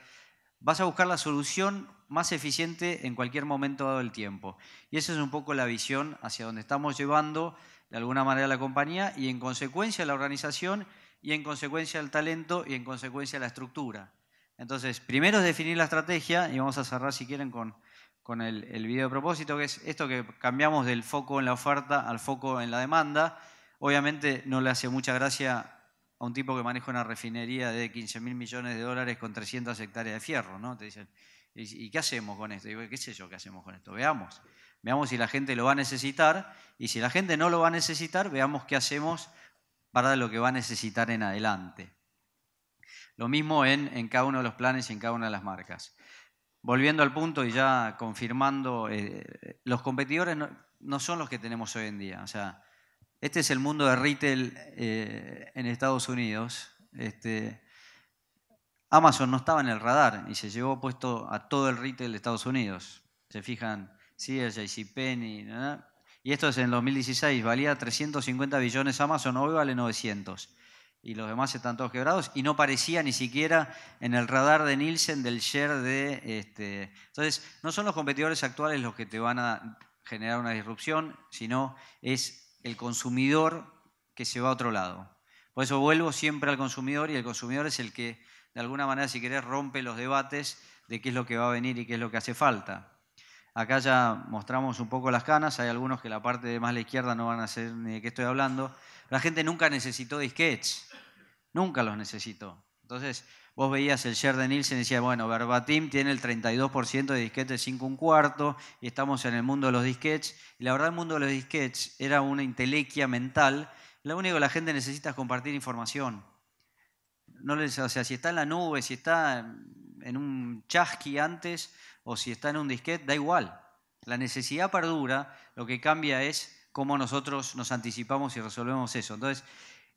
Vas a buscar la solución más eficiente en cualquier momento dado el tiempo. Y esa es un poco la visión hacia donde estamos llevando de alguna manera la compañía y en consecuencia la organización y en consecuencia el talento y en consecuencia la estructura. Entonces, primero es definir la estrategia y vamos a cerrar si quieren con, con el, el, video de propósito, que es esto que cambiamos del foco en la oferta al foco en la demanda. Obviamente no le hace mucha gracia a un tipo que maneja una refinería de 15 mil millones de dólares con 300 hectáreas de fierro, ¿no? Te dicen, ¿y, qué hacemos con esto? Digo, ¿qué sé yo qué hacemos con esto? Veamos. Veamos si la gente lo va a necesitar y si la gente no lo va a necesitar, veamos qué hacemos para lo que va a necesitar en adelante. Lo mismo en, cada uno de los planes y en cada una de las marcas. Volviendo al punto y ya confirmando, eh, los competidores no, son los que tenemos hoy en día. O sea, este es el mundo de retail eh, en Estados Unidos. Este, Amazon no estaba en el radar y se llevó puesto a todo el retail de Estados Unidos. Se fijan, sí, JCPenney, y esto es en 2016, valía 350 billones Amazon, hoy vale 900. Y los demás están todos quebrados y no parecía ni siquiera en el radar de Nielsen del share de... Este... Entonces, no son los competidores actuales los que te van a generar una disrupción, sino es el consumidor que se va a otro lado. Por eso vuelvo siempre al consumidor y el consumidor es el que, de alguna manera, si querés, rompe los debates de qué es lo que va a venir y qué es lo que hace falta. Acá ya mostramos un poco las canas, hay algunos que la parte de más la izquierda no van a saber ni de qué estoy hablando. La gente nunca necesitó disquets, nunca los necesitó. Entonces, vos veías el share de Nielsen y decías, bueno, Verbatim tiene el 32% de disquetes 5 un cuarto y estamos en el mundo de los disquets. Y la verdad, el mundo de los disquets era una intelequia mental. Lo único que la gente necesita es compartir información. No o sea, si está en la nube, si está en un chasqui antes, o si está en un disquete, da igual. La necesidad perdura, lo que cambia es cómo nosotros nos anticipamos y resolvemos eso. Entonces,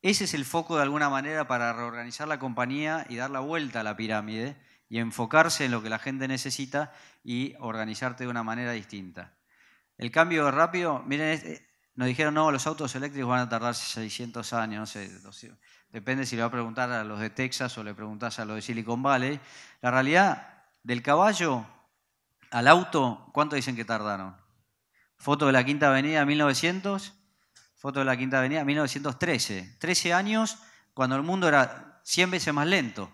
ese es el foco de alguna manera para reorganizar la compañía y dar la vuelta a la pirámide y enfocarse en lo que la gente necesita y organizarte de una manera distinta. El cambio rápido, miren, eh, nos dijeron, no, los autos eléctricos van a tardar 600 años, no sé, depende si le va a preguntar a los de Texas o le preguntas a los de Silicon Valley. La realidad, del caballo al auto, ¿cuánto dicen que tardaron? Foto de la Quinta Avenida 1900, foto de la Quinta Avenida 1913. 13 años cuando el mundo era 100 veces más lento.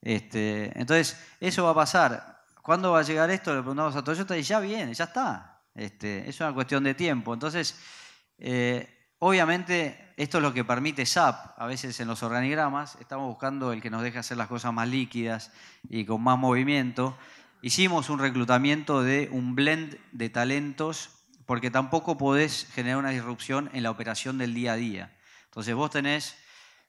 Este, entonces, eso va a pasar. ¿Cuándo va a llegar esto? Le preguntamos a Toyota y ya viene, ya está. Este, es una cuestión de tiempo. Entonces, eh, obviamente, esto es lo que permite SAP. A veces en los organigramas estamos buscando el que nos deje hacer las cosas más líquidas y con más movimiento hicimos un reclutamiento de un blend de talentos porque tampoco podés generar una disrupción en la operación del día a día. Entonces vos tenés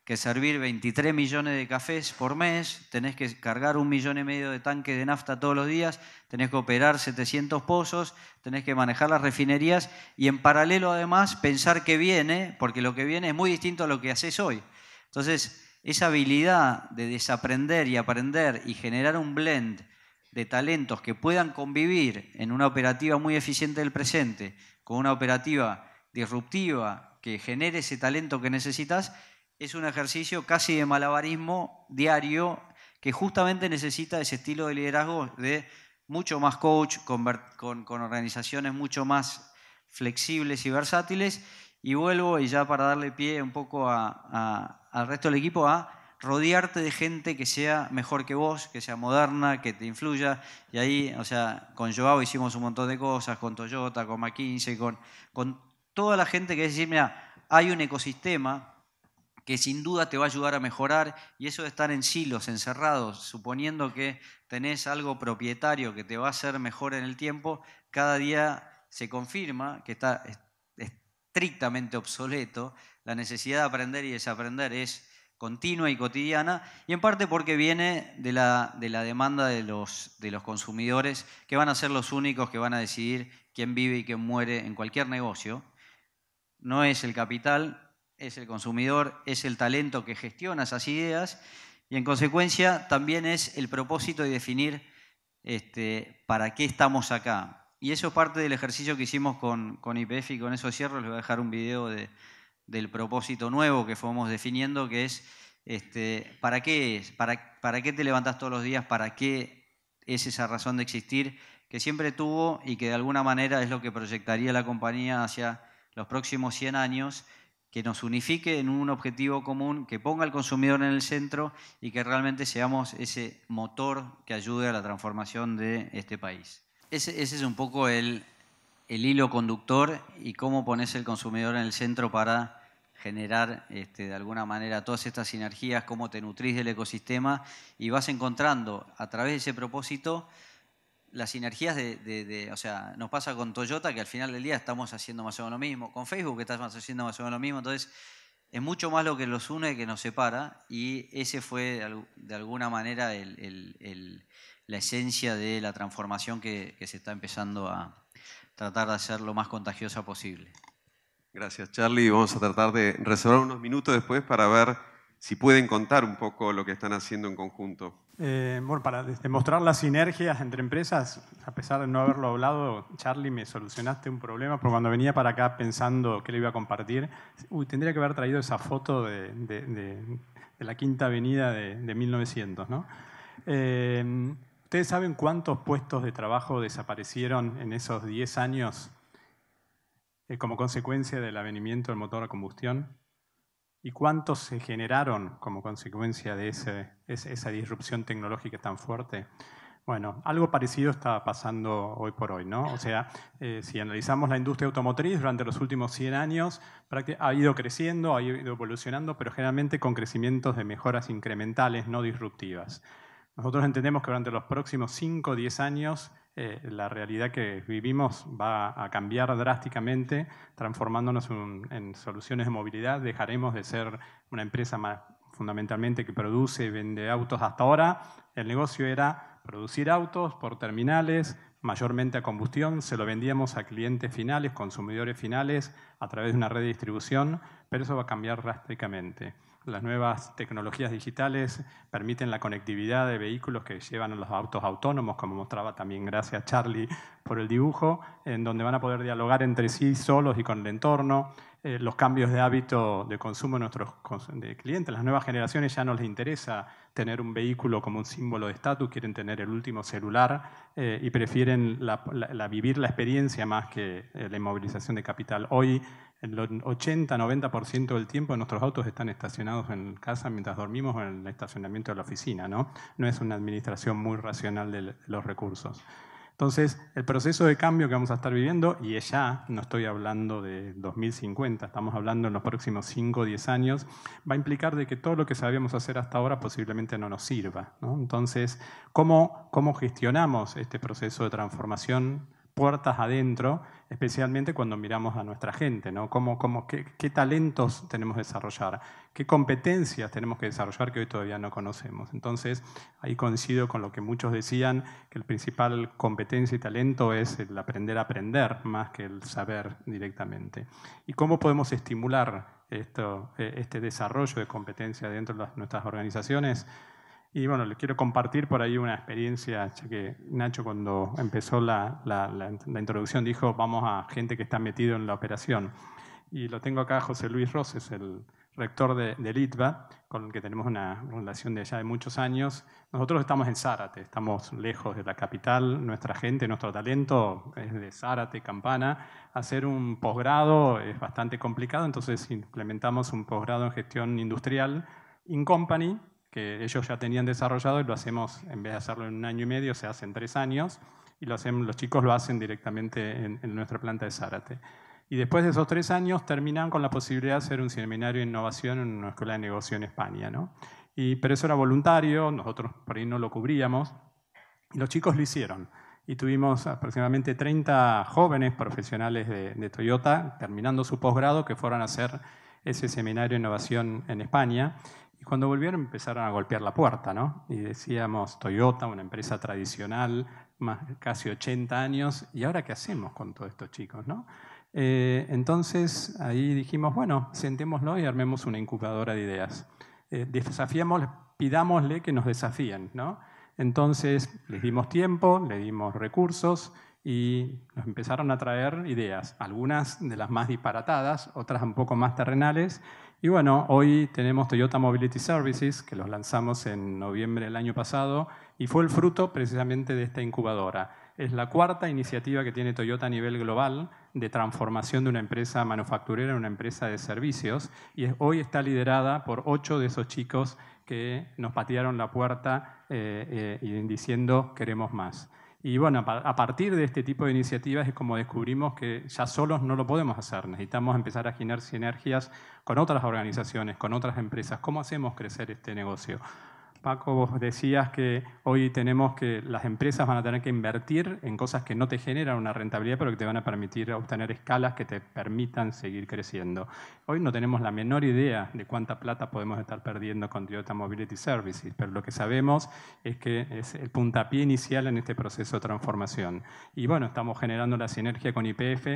que servir 23 millones de cafés por mes, tenés que cargar un millón y medio de tanques de nafta todos los días, tenés que operar 700 pozos, tenés que manejar las refinerías y en paralelo además pensar que viene, porque lo que viene es muy distinto a lo que haces hoy. Entonces, esa habilidad de desaprender y aprender y generar un blend de talentos que puedan convivir en una operativa muy eficiente del presente con una operativa disruptiva que genere ese talento que necesitas, es un ejercicio casi de malabarismo diario que justamente necesita ese estilo de liderazgo de mucho más coach, con, organizaciones mucho más flexibles y versátiles. Y vuelvo, y ya para darle pie un poco al resto del equipo, a rodearte de gente que sea mejor que vos, que sea moderna, que te influya. Y ahí, o sea, con Joao hicimos un montón de cosas, con Toyota, con McKinsey, con, con toda la gente que es decir, mira, hay un ecosistema que sin duda te va a ayudar a mejorar y eso de estar en silos, encerrados, suponiendo que tenés algo propietario que te va a hacer mejor en el tiempo, cada día se confirma que está estrictamente obsoleto. La necesidad de aprender y desaprender es continua y cotidiana, y en parte porque viene de la, de la demanda de los, de los consumidores, que van a ser los únicos que van a decidir quién vive y quién muere en cualquier negocio. No es el capital, es el consumidor, es el talento que gestiona esas ideas, y en consecuencia también es el propósito de definir este, para qué estamos acá. Y eso es parte del ejercicio que hicimos con IPF y con eso cierro, les voy a dejar un video de, del propósito nuevo que fuimos definiendo, que es este, ¿para qué es? ¿Para, ¿Para qué te levantas todos los días? ¿Para qué es esa razón de existir que siempre tuvo y que de alguna manera es lo que proyectaría la compañía hacia los próximos 100 años? que nos unifique en un objetivo común, que ponga al consumidor en el centro y que realmente seamos ese motor que ayude a la transformación de este país. Ese, es un poco el, hilo conductor y cómo pones el consumidor en el centro para generar este, de alguna manera todas estas sinergias, cómo te nutrís del ecosistema y vas encontrando a través de ese propósito las sinergias de, o sea, nos pasa con Toyota que al final del día estamos haciendo más o menos lo mismo, con Facebook que estamos haciendo más o menos lo mismo, entonces es mucho más lo que los une que nos separa y ese fue de alguna manera la esencia de la transformación que se está empezando a tratar de hacer lo más contagiosa posible. Gracias, Charlie. Vamos a tratar de reservar unos minutos después para ver si pueden contar un poco lo que están haciendo en conjunto. Eh, bueno, para demostrar las sinergias entre empresas, a pesar de no haberlo hablado, Charlie, me solucionaste un problema, porque cuando venía para acá pensando qué le iba a compartir, uy, tendría que haber traído esa foto de, la Quinta Avenida de, 1900, eh, ¿Ustedes saben cuántos puestos de trabajo desaparecieron en esos 10 años eh, como consecuencia del avenimiento del motor a combustión y cuántos se generaron como consecuencia de ese, esa disrupción tecnológica tan fuerte. Bueno, algo parecido está pasando hoy por hoy, ¿no? O sea, eh, si analizamos la industria automotriz durante los últimos 100 años, ha ido creciendo, ha ido evolucionando, pero generalmente con crecimientos de mejoras incrementales, no disruptivas. Nosotros entendemos que durante los próximos 5 o 10 años eh, la realidad que vivimos va a cambiar drásticamente, transformándonos en soluciones de movilidad. Dejaremos de ser una empresa fundamentalmente que produce y vende autos hasta ahora. El negocio era producir autos por terminales, mayormente a combustión, se lo vendíamos a clientes finales, consumidores finales, a través de una red de distribución, pero eso va a cambiar drásticamente. Las nuevas tecnologías digitales permiten la conectividad de vehículos que llevan a los autos autónomos, como mostraba también gracias Charlie por el dibujo, en donde van a poder dialogar entre sí solos y con el entorno. Eh, los cambios de hábito de consumo de nuestros clientes, las nuevas generaciones ya no les interesa tener un vehículo como un símbolo de estatus, quieren tener el último celular eh, y prefieren vivir la experiencia más que eh, la inmovilización de capital. Hoy el 80-90% del tiempo nuestros autos están estacionados en casa mientras dormimos o en el estacionamiento de la oficina, ¿no? No es una administración muy racional de los recursos. Entonces, el proceso de cambio que vamos a estar viviendo, y ya no estoy hablando de 2050, estamos hablando en los próximos 5 o 10 años, va a implicar de que todo lo que sabíamos hacer hasta ahora posiblemente no nos sirva. Entonces, ¿cómo, ¿cómo gestionamos este proceso de transformación? puertas adentro, especialmente cuando miramos a nuestra gente, ¿no? ¿Cómo, cómo, qué, talentos tenemos que desarrollar? ¿Qué competencias tenemos que desarrollar que hoy todavía no conocemos? Entonces, ahí coincido con lo que muchos decían, que el principal competencia y talento es el aprender a aprender, más que el saber directamente. ¿Y cómo podemos estimular esto, eh, este desarrollo de competencia dentro de nuestras organizaciones? Y bueno, les quiero compartir por ahí una experiencia, ya que Nacho cuando empezó la, la, introducción dijo, vamos a gente que está metido en la operación. Y lo tengo acá José Luis es el rector de, de con el que tenemos una relación de ya de muchos años. Nosotros estamos en Zárate, estamos lejos de la capital. Nuestra gente, nuestro talento es de Zárate, Campana. Hacer un posgrado es bastante complicado, entonces implementamos un posgrado en gestión industrial in company que ellos ya tenían desarrollado y lo hacemos, en vez de hacerlo en un año y medio, se hace en tres años y lo hacemos los chicos lo hacen directamente en, nuestra planta de Zárate. Y después de esos tres años terminan con la posibilidad de hacer un seminario de innovación en una escuela de negocio en España. Y, pero eso era voluntario, nosotros por ahí no lo cubríamos. los chicos lo hicieron. Y tuvimos aproximadamente 30 jóvenes profesionales de, de Toyota terminando su posgrado que fueron a hacer ese seminario de innovación en España cuando volvieron empezaron a golpear la puerta, ¿no? Y decíamos, Toyota, una empresa tradicional, más, casi 80 años, ¿y ahora qué hacemos con todos estos chicos, no? Eh, entonces ahí dijimos, bueno, sentémoslo y armemos una incubadora de ideas. Eh, desafiamos, pidámosle que nos desafíen, ¿no? Entonces les dimos tiempo, le dimos recursos y nos empezaron a traer ideas, algunas de las más disparatadas, otras un poco más terrenales, y bueno, hoy tenemos Toyota Mobility Services, que los lanzamos en noviembre del año pasado, y fue el fruto precisamente de esta incubadora. Es la cuarta iniciativa que tiene Toyota a nivel global de transformación de una empresa manufacturera en una empresa de servicios, y hoy está liderada por ocho de esos chicos que nos patearon la puerta eh, eh, diciendo queremos más. Y bueno, a partir de este tipo de iniciativas es como descubrimos que ya solos no lo podemos hacer. Necesitamos empezar a generar sinergias con otras organizaciones, con otras empresas. ¿Cómo hacemos crecer este negocio? Paco, vos decías que hoy tenemos que las empresas van a tener que invertir en cosas que no te generan una rentabilidad, pero que te van a permitir obtener escalas que te permitan seguir creciendo. Hoy no tenemos la menor idea de cuánta plata podemos estar perdiendo con Toyota Mobility Services, pero lo que sabemos es que es el puntapié inicial en este proceso de transformación. Y bueno, estamos generando la sinergia con IPF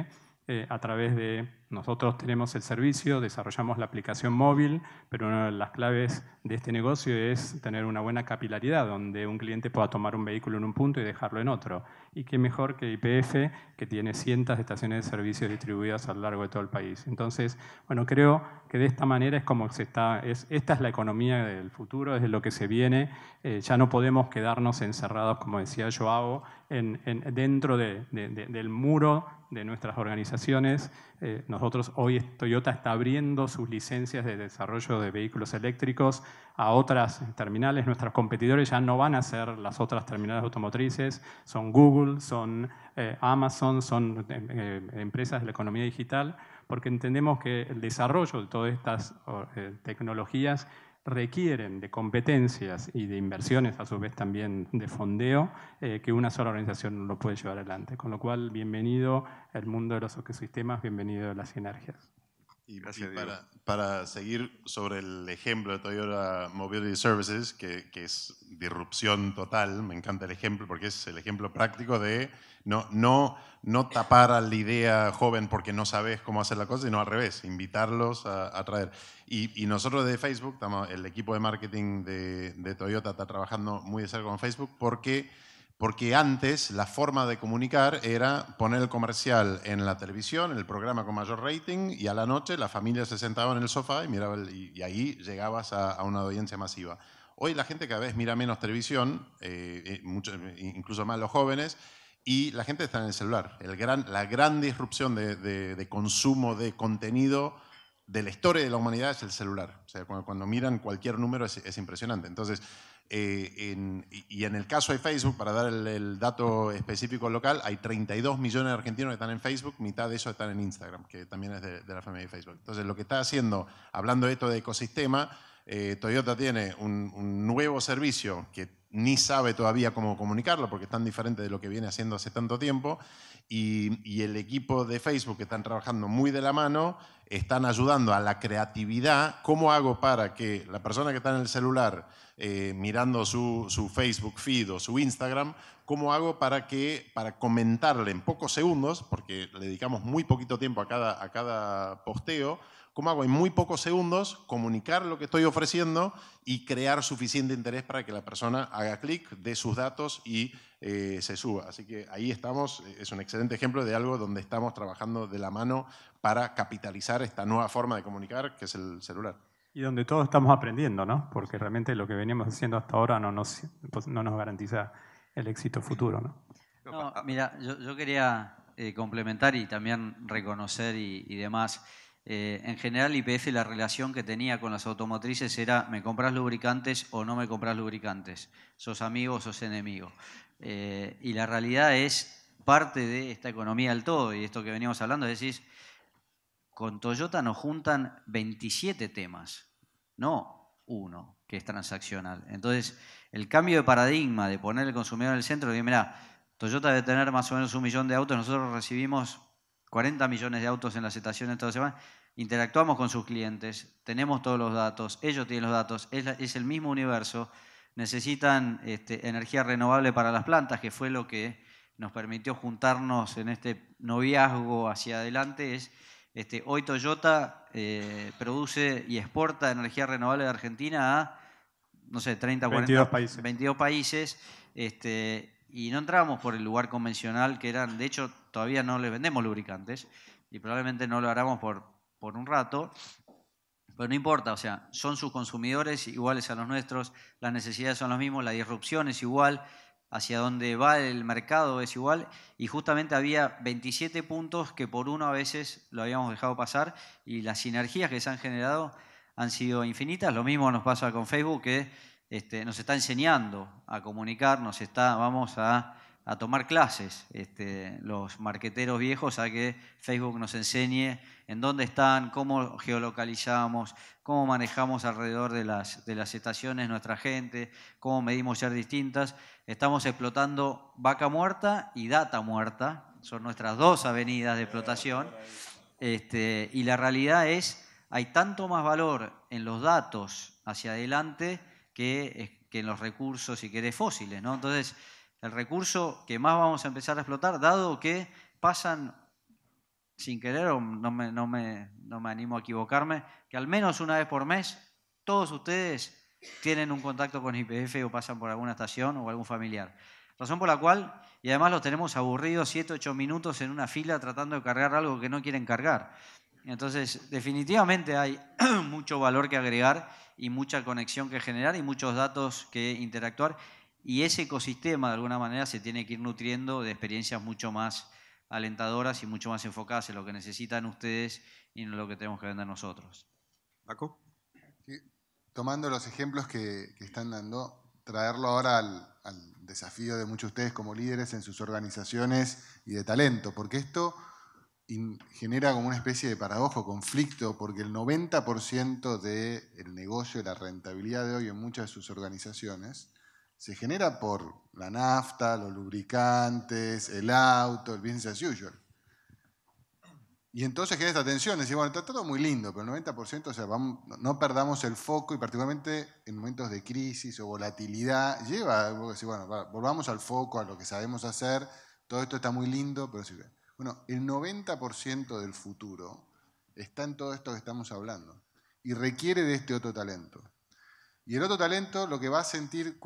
eh, a través de, nosotros tenemos el servicio, desarrollamos la aplicación móvil, pero una de las claves de este negocio es tener una buena capilaridad, donde un cliente pueda tomar un vehículo en un punto y dejarlo en otro. Y qué mejor que IPF, que tiene cientos de estaciones de servicios distribuidas a lo largo de todo el país. Entonces, bueno, creo que de esta manera es como se está, es, esta es la economía del futuro, es lo que se viene. Eh, ya no podemos quedarnos encerrados, como decía Joao, dentro del muro de nuestras organizaciones. Eh, nosotros hoy Toyota está abriendo sus licencias de desarrollo de vehículos eléctricos a otras terminales. Nuestros competidores ya no van a ser las otras terminales automotrices, son Google, son eh, Amazon, son em, eh, empresas de la economía digital, porque entendemos que el desarrollo de todas estas tecnologías requieren de competencias y de inversiones, a su vez también de fondeo, eh, que una sola organización no lo puede llevar adelante. Con lo cual, bienvenido el mundo de los ecosistemas, bienvenido a las sinergias. Y, para, para, seguir sobre el ejemplo de Toyota Mobility Services, que, es disrupción total, me encanta el ejemplo porque es el ejemplo práctico de no, no, no tapar a la idea joven porque no sabes cómo hacer la cosa, sino al revés, invitarlos a, traer. Y, nosotros de Facebook, el equipo de marketing de, de Toyota está trabajando muy de cerca con Facebook porque porque antes la forma de comunicar era poner el comercial en la televisión, en el programa con mayor rating, y a la noche la familia se sentaba en el sofá y, miraba y, ahí llegabas a, una audiencia masiva. Hoy la gente cada vez mira menos televisión, eh, eh, eh, incluso más los jóvenes, y la gente está en el celular. la gran disrupción de consumo de contenido de la historia de la humanidad es el celular. O sea, cuando, miran cualquier número es, impresionante. Entonces, eh, y en el caso de Facebook, para dar el, dato específico local, hay 32 millones de argentinos que están en Facebook, mitad de eso están en Instagram, que también es de, la familia de Facebook. Entonces, lo que está haciendo, hablando de esto de ecosistema, eh, Toyota tiene un, nuevo servicio que ni sabe todavía cómo comunicarlo porque es tan diferente de lo que viene haciendo hace tanto tiempo. Y, el equipo de Facebook que están trabajando muy de la mano, están ayudando a la creatividad. ¿Cómo hago para que la persona que está en el celular eh, mirando su, Facebook feed o su Instagram, cómo hago para, que, para comentarle en pocos segundos, porque le dedicamos muy poquito tiempo a cada, a cada posteo, ¿Cómo hago en muy pocos segundos comunicar lo que estoy ofreciendo y crear suficiente interés para que la persona haga clic, dé sus datos y eh, se suba? Así que ahí estamos, es un excelente ejemplo de algo donde estamos trabajando de la mano para capitalizar esta nueva forma de comunicar que es el celular. Y donde todos estamos aprendiendo, ¿no? Porque realmente lo que veníamos haciendo hasta ahora no nos, pues, no nos garantiza el éxito futuro, ¿no? mira, yo, quería eh, complementar y también reconocer y, y demás. Eh, en general, IPF la relación que tenía con las automotrices era: ¿me compras lubricantes o no me compras lubricantes? ¿Sos amigo o sos enemigo? Eh, y la realidad es parte de esta economía del todo y esto que veníamos hablando: es decir, con Toyota nos juntan 27 temas, no uno que es transaccional. Entonces, el cambio de paradigma de poner el consumidor en el centro, de mira, Toyota debe tener más o menos un millón de autos, nosotros recibimos 40 millones de autos en las estaciones toda semana, interactuamos con sus clientes, tenemos todos los datos, ellos tienen los datos, es, el mismo universo, necesitan este, energía renovable para las plantas, que fue lo que nos permitió juntarnos en este noviazgo hacia adelante, es este, hoy Toyota eh, produce y exporta energía renovable de Argentina a, no sé, 30, 40, 22 países. 22 países este, y no entramos por el lugar convencional que eran, de hecho, todavía no le vendemos lubricantes y probablemente no lo haremos por, por un rato, pero no importa, o sea, son sus consumidores iguales a los nuestros, las necesidades son las mismas, la disrupción es igual, hacia dónde va el mercado es igual, y justamente había 27 puntos que por uno a veces lo habíamos dejado pasar y las sinergias que se han generado han sido infinitas. Lo mismo nos pasa con Facebook, que este, nos está enseñando a comunicar, nos está, vamos a a tomar clases, este, los marqueteros viejos, a que Facebook nos enseñe en dónde están, cómo geolocalizamos, cómo manejamos alrededor de las, de las estaciones nuestra gente, cómo medimos ser distintas. Estamos explotando vaca muerta y data muerta, son nuestras dos avenidas de explotación. Este, y la realidad es, hay tanto más valor en los datos hacia adelante que, eh, que en los recursos, y si querés, fósiles. ¿no? Entonces, el recurso que más vamos a empezar a explotar, dado que pasan, sin querer, o no me, no me, animo a equivocarme, que al menos una vez por mes todos ustedes tienen un contacto con IPF o pasan por alguna estación o algún familiar. Razón por la cual, y además los tenemos aburridos 7, 8 minutos en una fila tratando de cargar algo que no quieren cargar. Entonces, definitivamente hay mucho valor que agregar y mucha conexión que generar y muchos datos que interactuar y ese ecosistema, de alguna manera, se tiene que ir nutriendo de experiencias mucho más alentadoras y mucho más enfocadas en lo que necesitan ustedes y en lo que tenemos que vender nosotros. Paco. Tomando los ejemplos que, están dando, traerlo ahora al, desafío de muchos de ustedes como líderes en sus organizaciones y de talento, porque esto genera como una especie de paradojo, conflicto, porque el 90% del de negocio y la rentabilidad de hoy en muchas de sus organizaciones se genera por la nafta, los lubricantes, el auto, el business as usual. Y entonces genera esta tensión, decir, bueno, está todo muy lindo, pero el 90%, o sea, vamos, no perdamos el foco y particularmente en momentos de crisis o volatilidad, lleva a decir, bueno, volvamos al foco, a lo que sabemos hacer, todo esto está muy lindo, pero sí. Bueno, el 90% del futuro está en todo esto que estamos hablando y requiere de este otro talento. Y el otro talento lo que va a sentir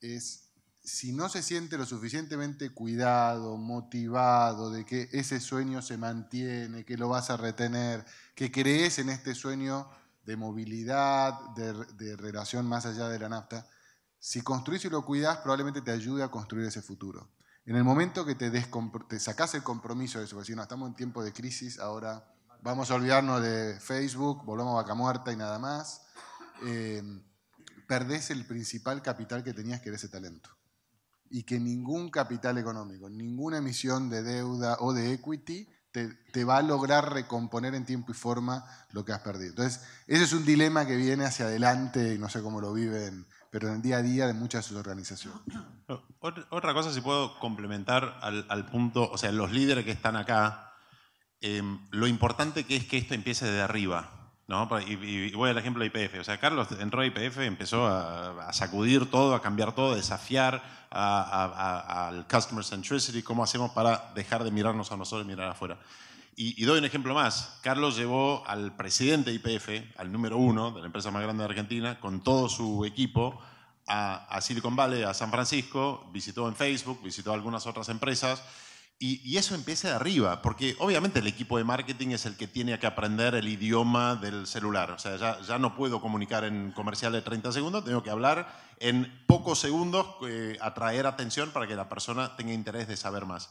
es si no se siente lo suficientemente cuidado, motivado, de que ese sueño se mantiene, que lo vas a retener, que crees en este sueño de movilidad, de, relación más allá de la nafta, si construís y lo cuidás, probablemente te ayude a construir ese futuro. En el momento que te, te sacás el compromiso de eso, no, estamos en tiempo de crisis, ahora vamos a olvidarnos de Facebook, volvemos a vaca muerta y nada más, eh, perdés el principal capital que tenías, que era ese talento. Y que ningún capital económico, ninguna emisión de deuda o de equity te, va a lograr recomponer en tiempo y forma lo que has perdido. Entonces, ese es un dilema que viene hacia adelante y no sé cómo lo viven, pero en el día a día de muchas de sus organizaciones. Otra cosa, si puedo complementar al, punto, o sea, los líderes que están acá, eh, lo importante que es que esto empiece desde arriba. ¿no? Y, voy al ejemplo de IPF. O sea, Carlos entró a IPF, empezó a, sacudir todo, a cambiar todo, a desafiar al customer centricity, cómo hacemos para dejar de mirarnos a nosotros y mirar afuera. Y, doy un ejemplo más. Carlos llevó al presidente de IPF, al número uno de la empresa más grande de Argentina, con todo su equipo a, a Silicon Valley, a San Francisco, visitó en Facebook, visitó algunas otras empresas y, eso empieza de arriba, porque obviamente el equipo de marketing es el que tiene que aprender el idioma del celular. O sea, ya, no puedo comunicar en comercial de 30 segundos, tengo que hablar en pocos segundos, eh, atraer atención para que la persona tenga interés de saber más.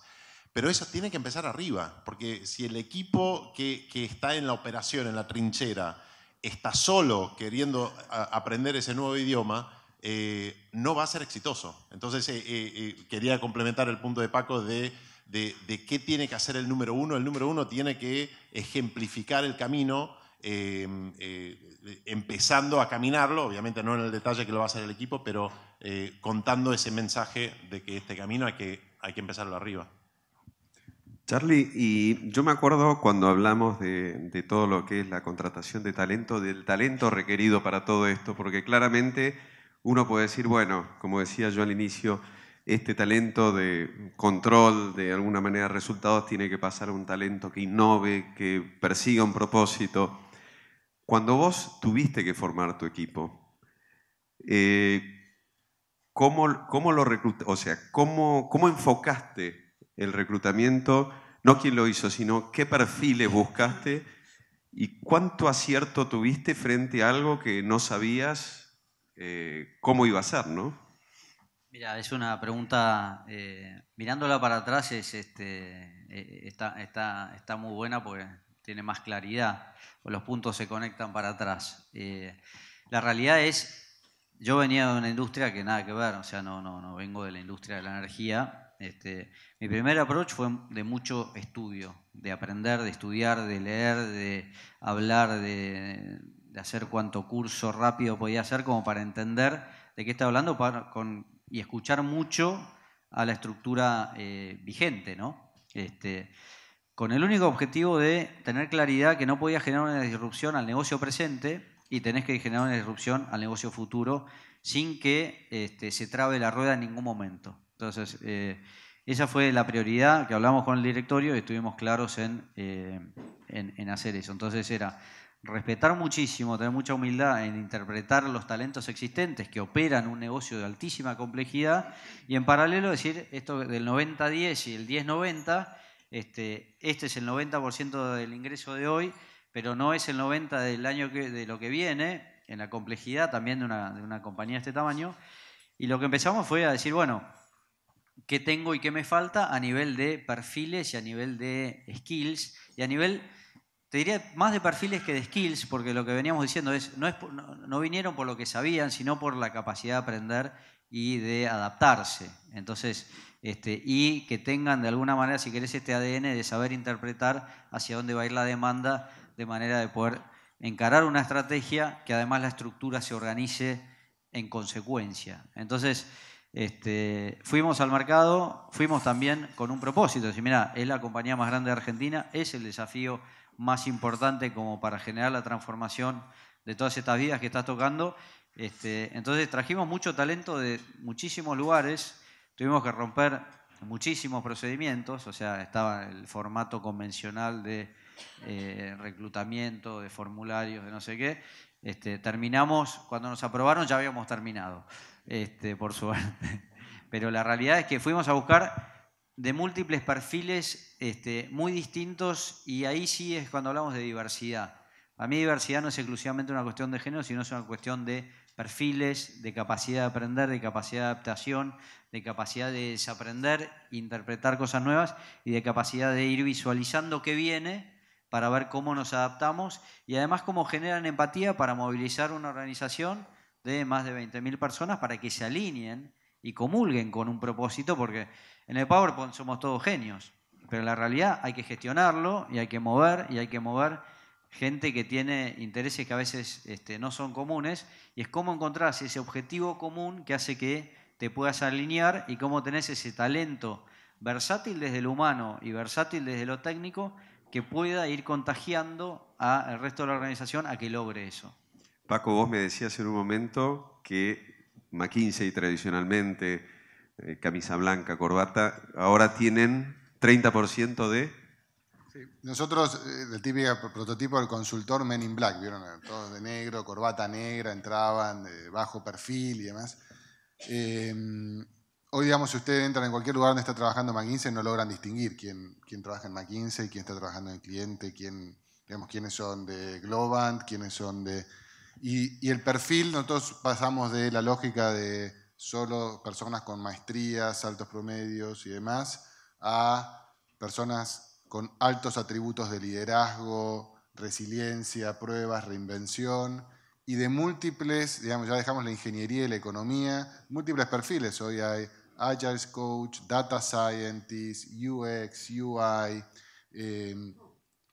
Pero eso tiene que empezar arriba, porque si el equipo que, está en la operación, en la trinchera, está solo queriendo aprender ese nuevo idioma, eh, no va a ser exitoso. Entonces, eh, quería complementar el punto de Paco de de, qué tiene que hacer el número uno. El número uno tiene que ejemplificar el camino, eh, eh, empezando a caminarlo, obviamente no en el detalle que lo va a hacer el equipo, pero eh, contando ese mensaje de que este camino hay que, hay que empezarlo arriba. Charlie, y yo me acuerdo cuando hablamos de, de, todo lo que es la contratación de talento, del talento requerido para todo esto, porque claramente uno puede decir, bueno, como decía yo al inicio, este talento de control, de alguna manera resultados, tiene que pasar a un talento que innove, que persiga un propósito. Cuando vos tuviste que formar tu equipo, eh, ¿cómo, cómo o sea, ¿cómo, enfocaste el reclutamiento? No quién lo hizo, sino qué perfiles buscaste y cuánto acierto tuviste frente a algo que no sabías eh, cómo iba a ser, ¿no? Mira, es una pregunta, eh, mirándola para atrás es, este, eh, está, está, muy buena porque tiene más claridad, o los puntos se conectan para atrás. Eh, la realidad es, yo venía de una industria que nada que ver, o sea, no, no, no vengo de la industria de la energía. Este, mi primer approach fue de mucho estudio, de aprender, de estudiar, de leer, de hablar, de, hacer cuánto curso rápido podía hacer como para entender de qué estaba hablando con y escuchar mucho a la estructura eh, vigente, ¿no? Este, con el único objetivo de tener claridad que no podías generar una disrupción al negocio presente y tenés que generar una disrupción al negocio futuro sin que este, se trabe la rueda en ningún momento. Entonces, eh, esa fue la prioridad que hablamos con el directorio y estuvimos claros en, eh, en hacer eso. Entonces era respetar muchísimo, tener mucha humildad en interpretar los talentos existentes que operan un negocio de altísima complejidad y en paralelo decir esto del 90-10 y el 10-90, este, este es el 90% del ingreso de hoy, pero no es el 90% del año que, de lo que viene, en la complejidad también de una, de una compañía de este tamaño. Y lo que empezamos fue a decir, bueno, ¿qué tengo y qué me falta a nivel de perfiles y a nivel de skills y a nivel te diría más de perfiles que de skills, porque lo que veníamos diciendo es, no, no, vinieron por lo que sabían, sino por la capacidad de aprender y de adaptarse. Entonces, este, y que tengan de alguna manera, si querés, este ADN de saber interpretar hacia dónde va a ir la demanda, de manera de poder encarar una estrategia que además la estructura se organice en consecuencia. Entonces, este, fuimos al mercado, fuimos también con un propósito, decir, mira, es la compañía más grande de Argentina, es el desafío más importante como para generar la transformación de todas estas vidas que estás tocando. Este, entonces trajimos mucho talento de muchísimos lugares, tuvimos que romper muchísimos procedimientos, o sea, estaba el formato convencional de eh, reclutamiento, de formularios, de no sé qué. Este, terminamos, cuando nos aprobaron ya habíamos terminado, este, por suerte. Pero la realidad es que fuimos a buscar de múltiples perfiles este, muy distintos y ahí sí es cuando hablamos de diversidad. A mí diversidad no es exclusivamente una cuestión de género, sino es una cuestión de perfiles, de capacidad de aprender, de capacidad de adaptación, de capacidad de desaprender, interpretar cosas nuevas y de capacidad de ir visualizando qué viene para ver cómo nos adaptamos y además cómo generan empatía para movilizar una organización de más de 20.000 personas para que se alineen y comulguen con un propósito, porque en el PowerPoint somos todos genios, pero en la realidad hay que gestionarlo y hay que mover y hay que mover gente que tiene intereses que a veces este, no son comunes y es cómo encontrar ese objetivo común que hace que te puedas alinear y cómo tenés ese talento versátil desde lo humano y versátil desde lo técnico que pueda ir contagiando al resto de la organización a que logre eso. Paco, vos me decías en un momento que McKinsey tradicionalmente eh, camisa blanca, corbata, ahora tienen 30% de... Nosotros, eh, el típico prototipo del consultor Men in Black, vieron eh, todos de negro, corbata negra, entraban de bajo perfil y demás. hoy, digamos, si ustedes entran en cualquier lugar donde está trabajando McKinsey, no logran distinguir quién, quién trabaja en McKinsey, quién está trabajando en el cliente, quién, digamos, quiénes son de Globant, quiénes son de... y el perfil, nosotros pasamos de la lógica de solo personas con maestrías, altos promedios y demás, a personas con altos atributos de liderazgo, resiliencia, pruebas, reinvención y de múltiples, digamos, ya dejamos la ingeniería y la economía, múltiples perfiles. Hoy hay Agile Coach, Data Scientist, UX, UI, em,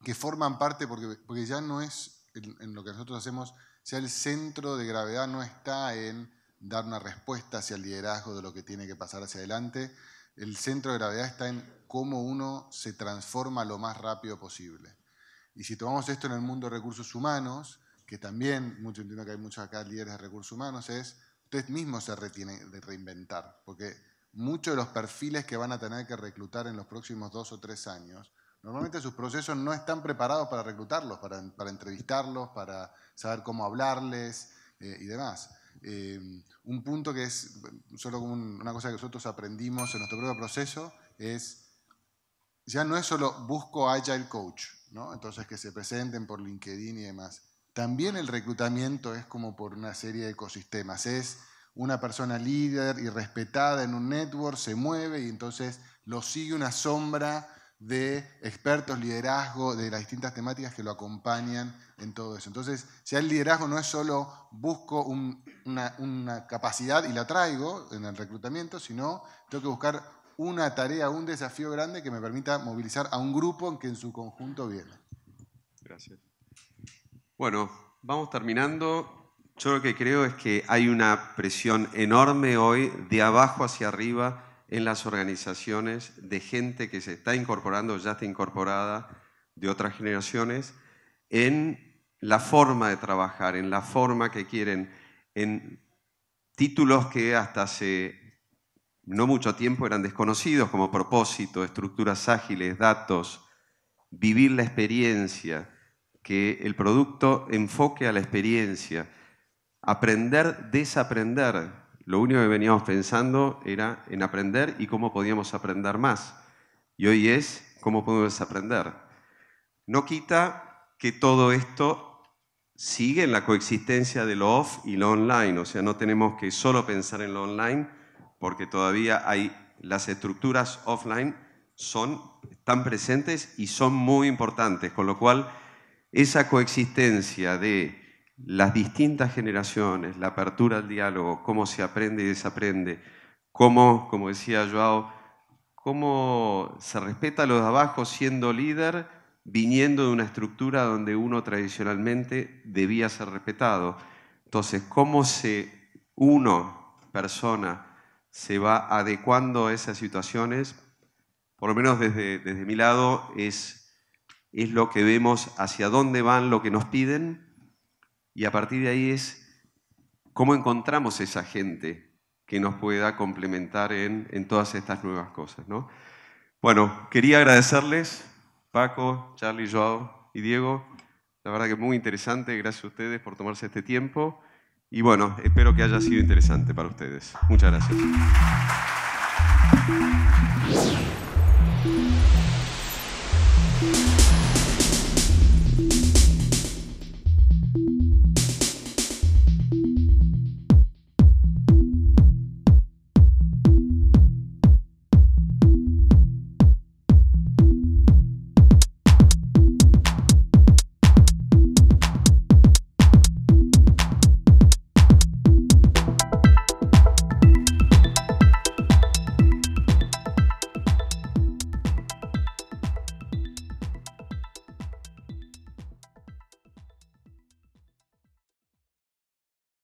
que forman parte, porque, porque ya no es, en, lo que nosotros hacemos, ya el centro de gravedad no está en dar una respuesta hacia el liderazgo de lo que tiene que pasar hacia adelante, el centro de gravedad está en cómo uno se transforma lo más rápido posible. Y si tomamos esto en el mundo de recursos humanos, que también, mucho entiendo que hay muchos acá líderes de recursos humanos, es usted mismo se retiene de reinventar, porque muchos de los perfiles que van a tener que reclutar en los próximos dos o tres años, normalmente sus procesos no están preparados para reclutarlos, para, entrevistarlos, para saber cómo hablarles eh, y demás. Eh, un punto que es, solo una cosa que nosotros aprendimos en nuestro propio proceso, es, ya no es solo busco Agile Coach, entonces que se presenten por LinkedIn y demás. También el reclutamiento es como por una serie de ecosistemas. Es una persona líder y respetada en un network, se mueve y entonces lo sigue una sombra de expertos, liderazgo, de las distintas temáticas que lo acompañan en todo eso. Entonces, si el liderazgo no es solo busco una, capacidad y la traigo en el reclutamiento, sino tengo que buscar una tarea, un desafío grande que me permita movilizar a un grupo en que en su conjunto viene. Gracias. Bueno, vamos terminando. Yo lo que creo es que hay una presión enorme hoy de abajo hacia arriba en las organizaciones de gente que se está incorporando, ya está incorporada, de otras generaciones, en la forma de trabajar, en la forma que quieren, en títulos que hasta hace no mucho tiempo eran desconocidos como propósito, estructuras ágiles, datos, vivir la experiencia, que el producto enfoque a la experiencia, aprender, desaprender, lo único que veníamos pensando era en aprender y cómo podíamos aprender más. Y hoy es cómo podemos aprender. No quita que todo esto sigue en la coexistencia de lo off y lo online. O sea, no tenemos que solo pensar en lo online porque todavía hay las estructuras offline son tan presentes y son muy importantes, con lo cual esa coexistencia de las distintas generaciones, la apertura al diálogo, cómo se aprende y desaprende, cómo, como decía Joao, cómo se respeta a los de abajo siendo líder, viniendo de una estructura donde uno tradicionalmente debía ser respetado. Entonces, cómo se uno, persona, se va adecuando a esas situaciones, por lo menos desde, mi lado, es lo que vemos hacia dónde van, lo que nos piden, y a partir de ahí es cómo encontramos esa gente que nos pueda complementar en, todas estas nuevas cosas. ¿no? Bueno, quería agradecerles, Paco, Charlie, Joao y Diego. La verdad que muy interesante, gracias a ustedes por tomarse este tiempo. Y bueno, espero que haya sido interesante para ustedes. Muchas gracias.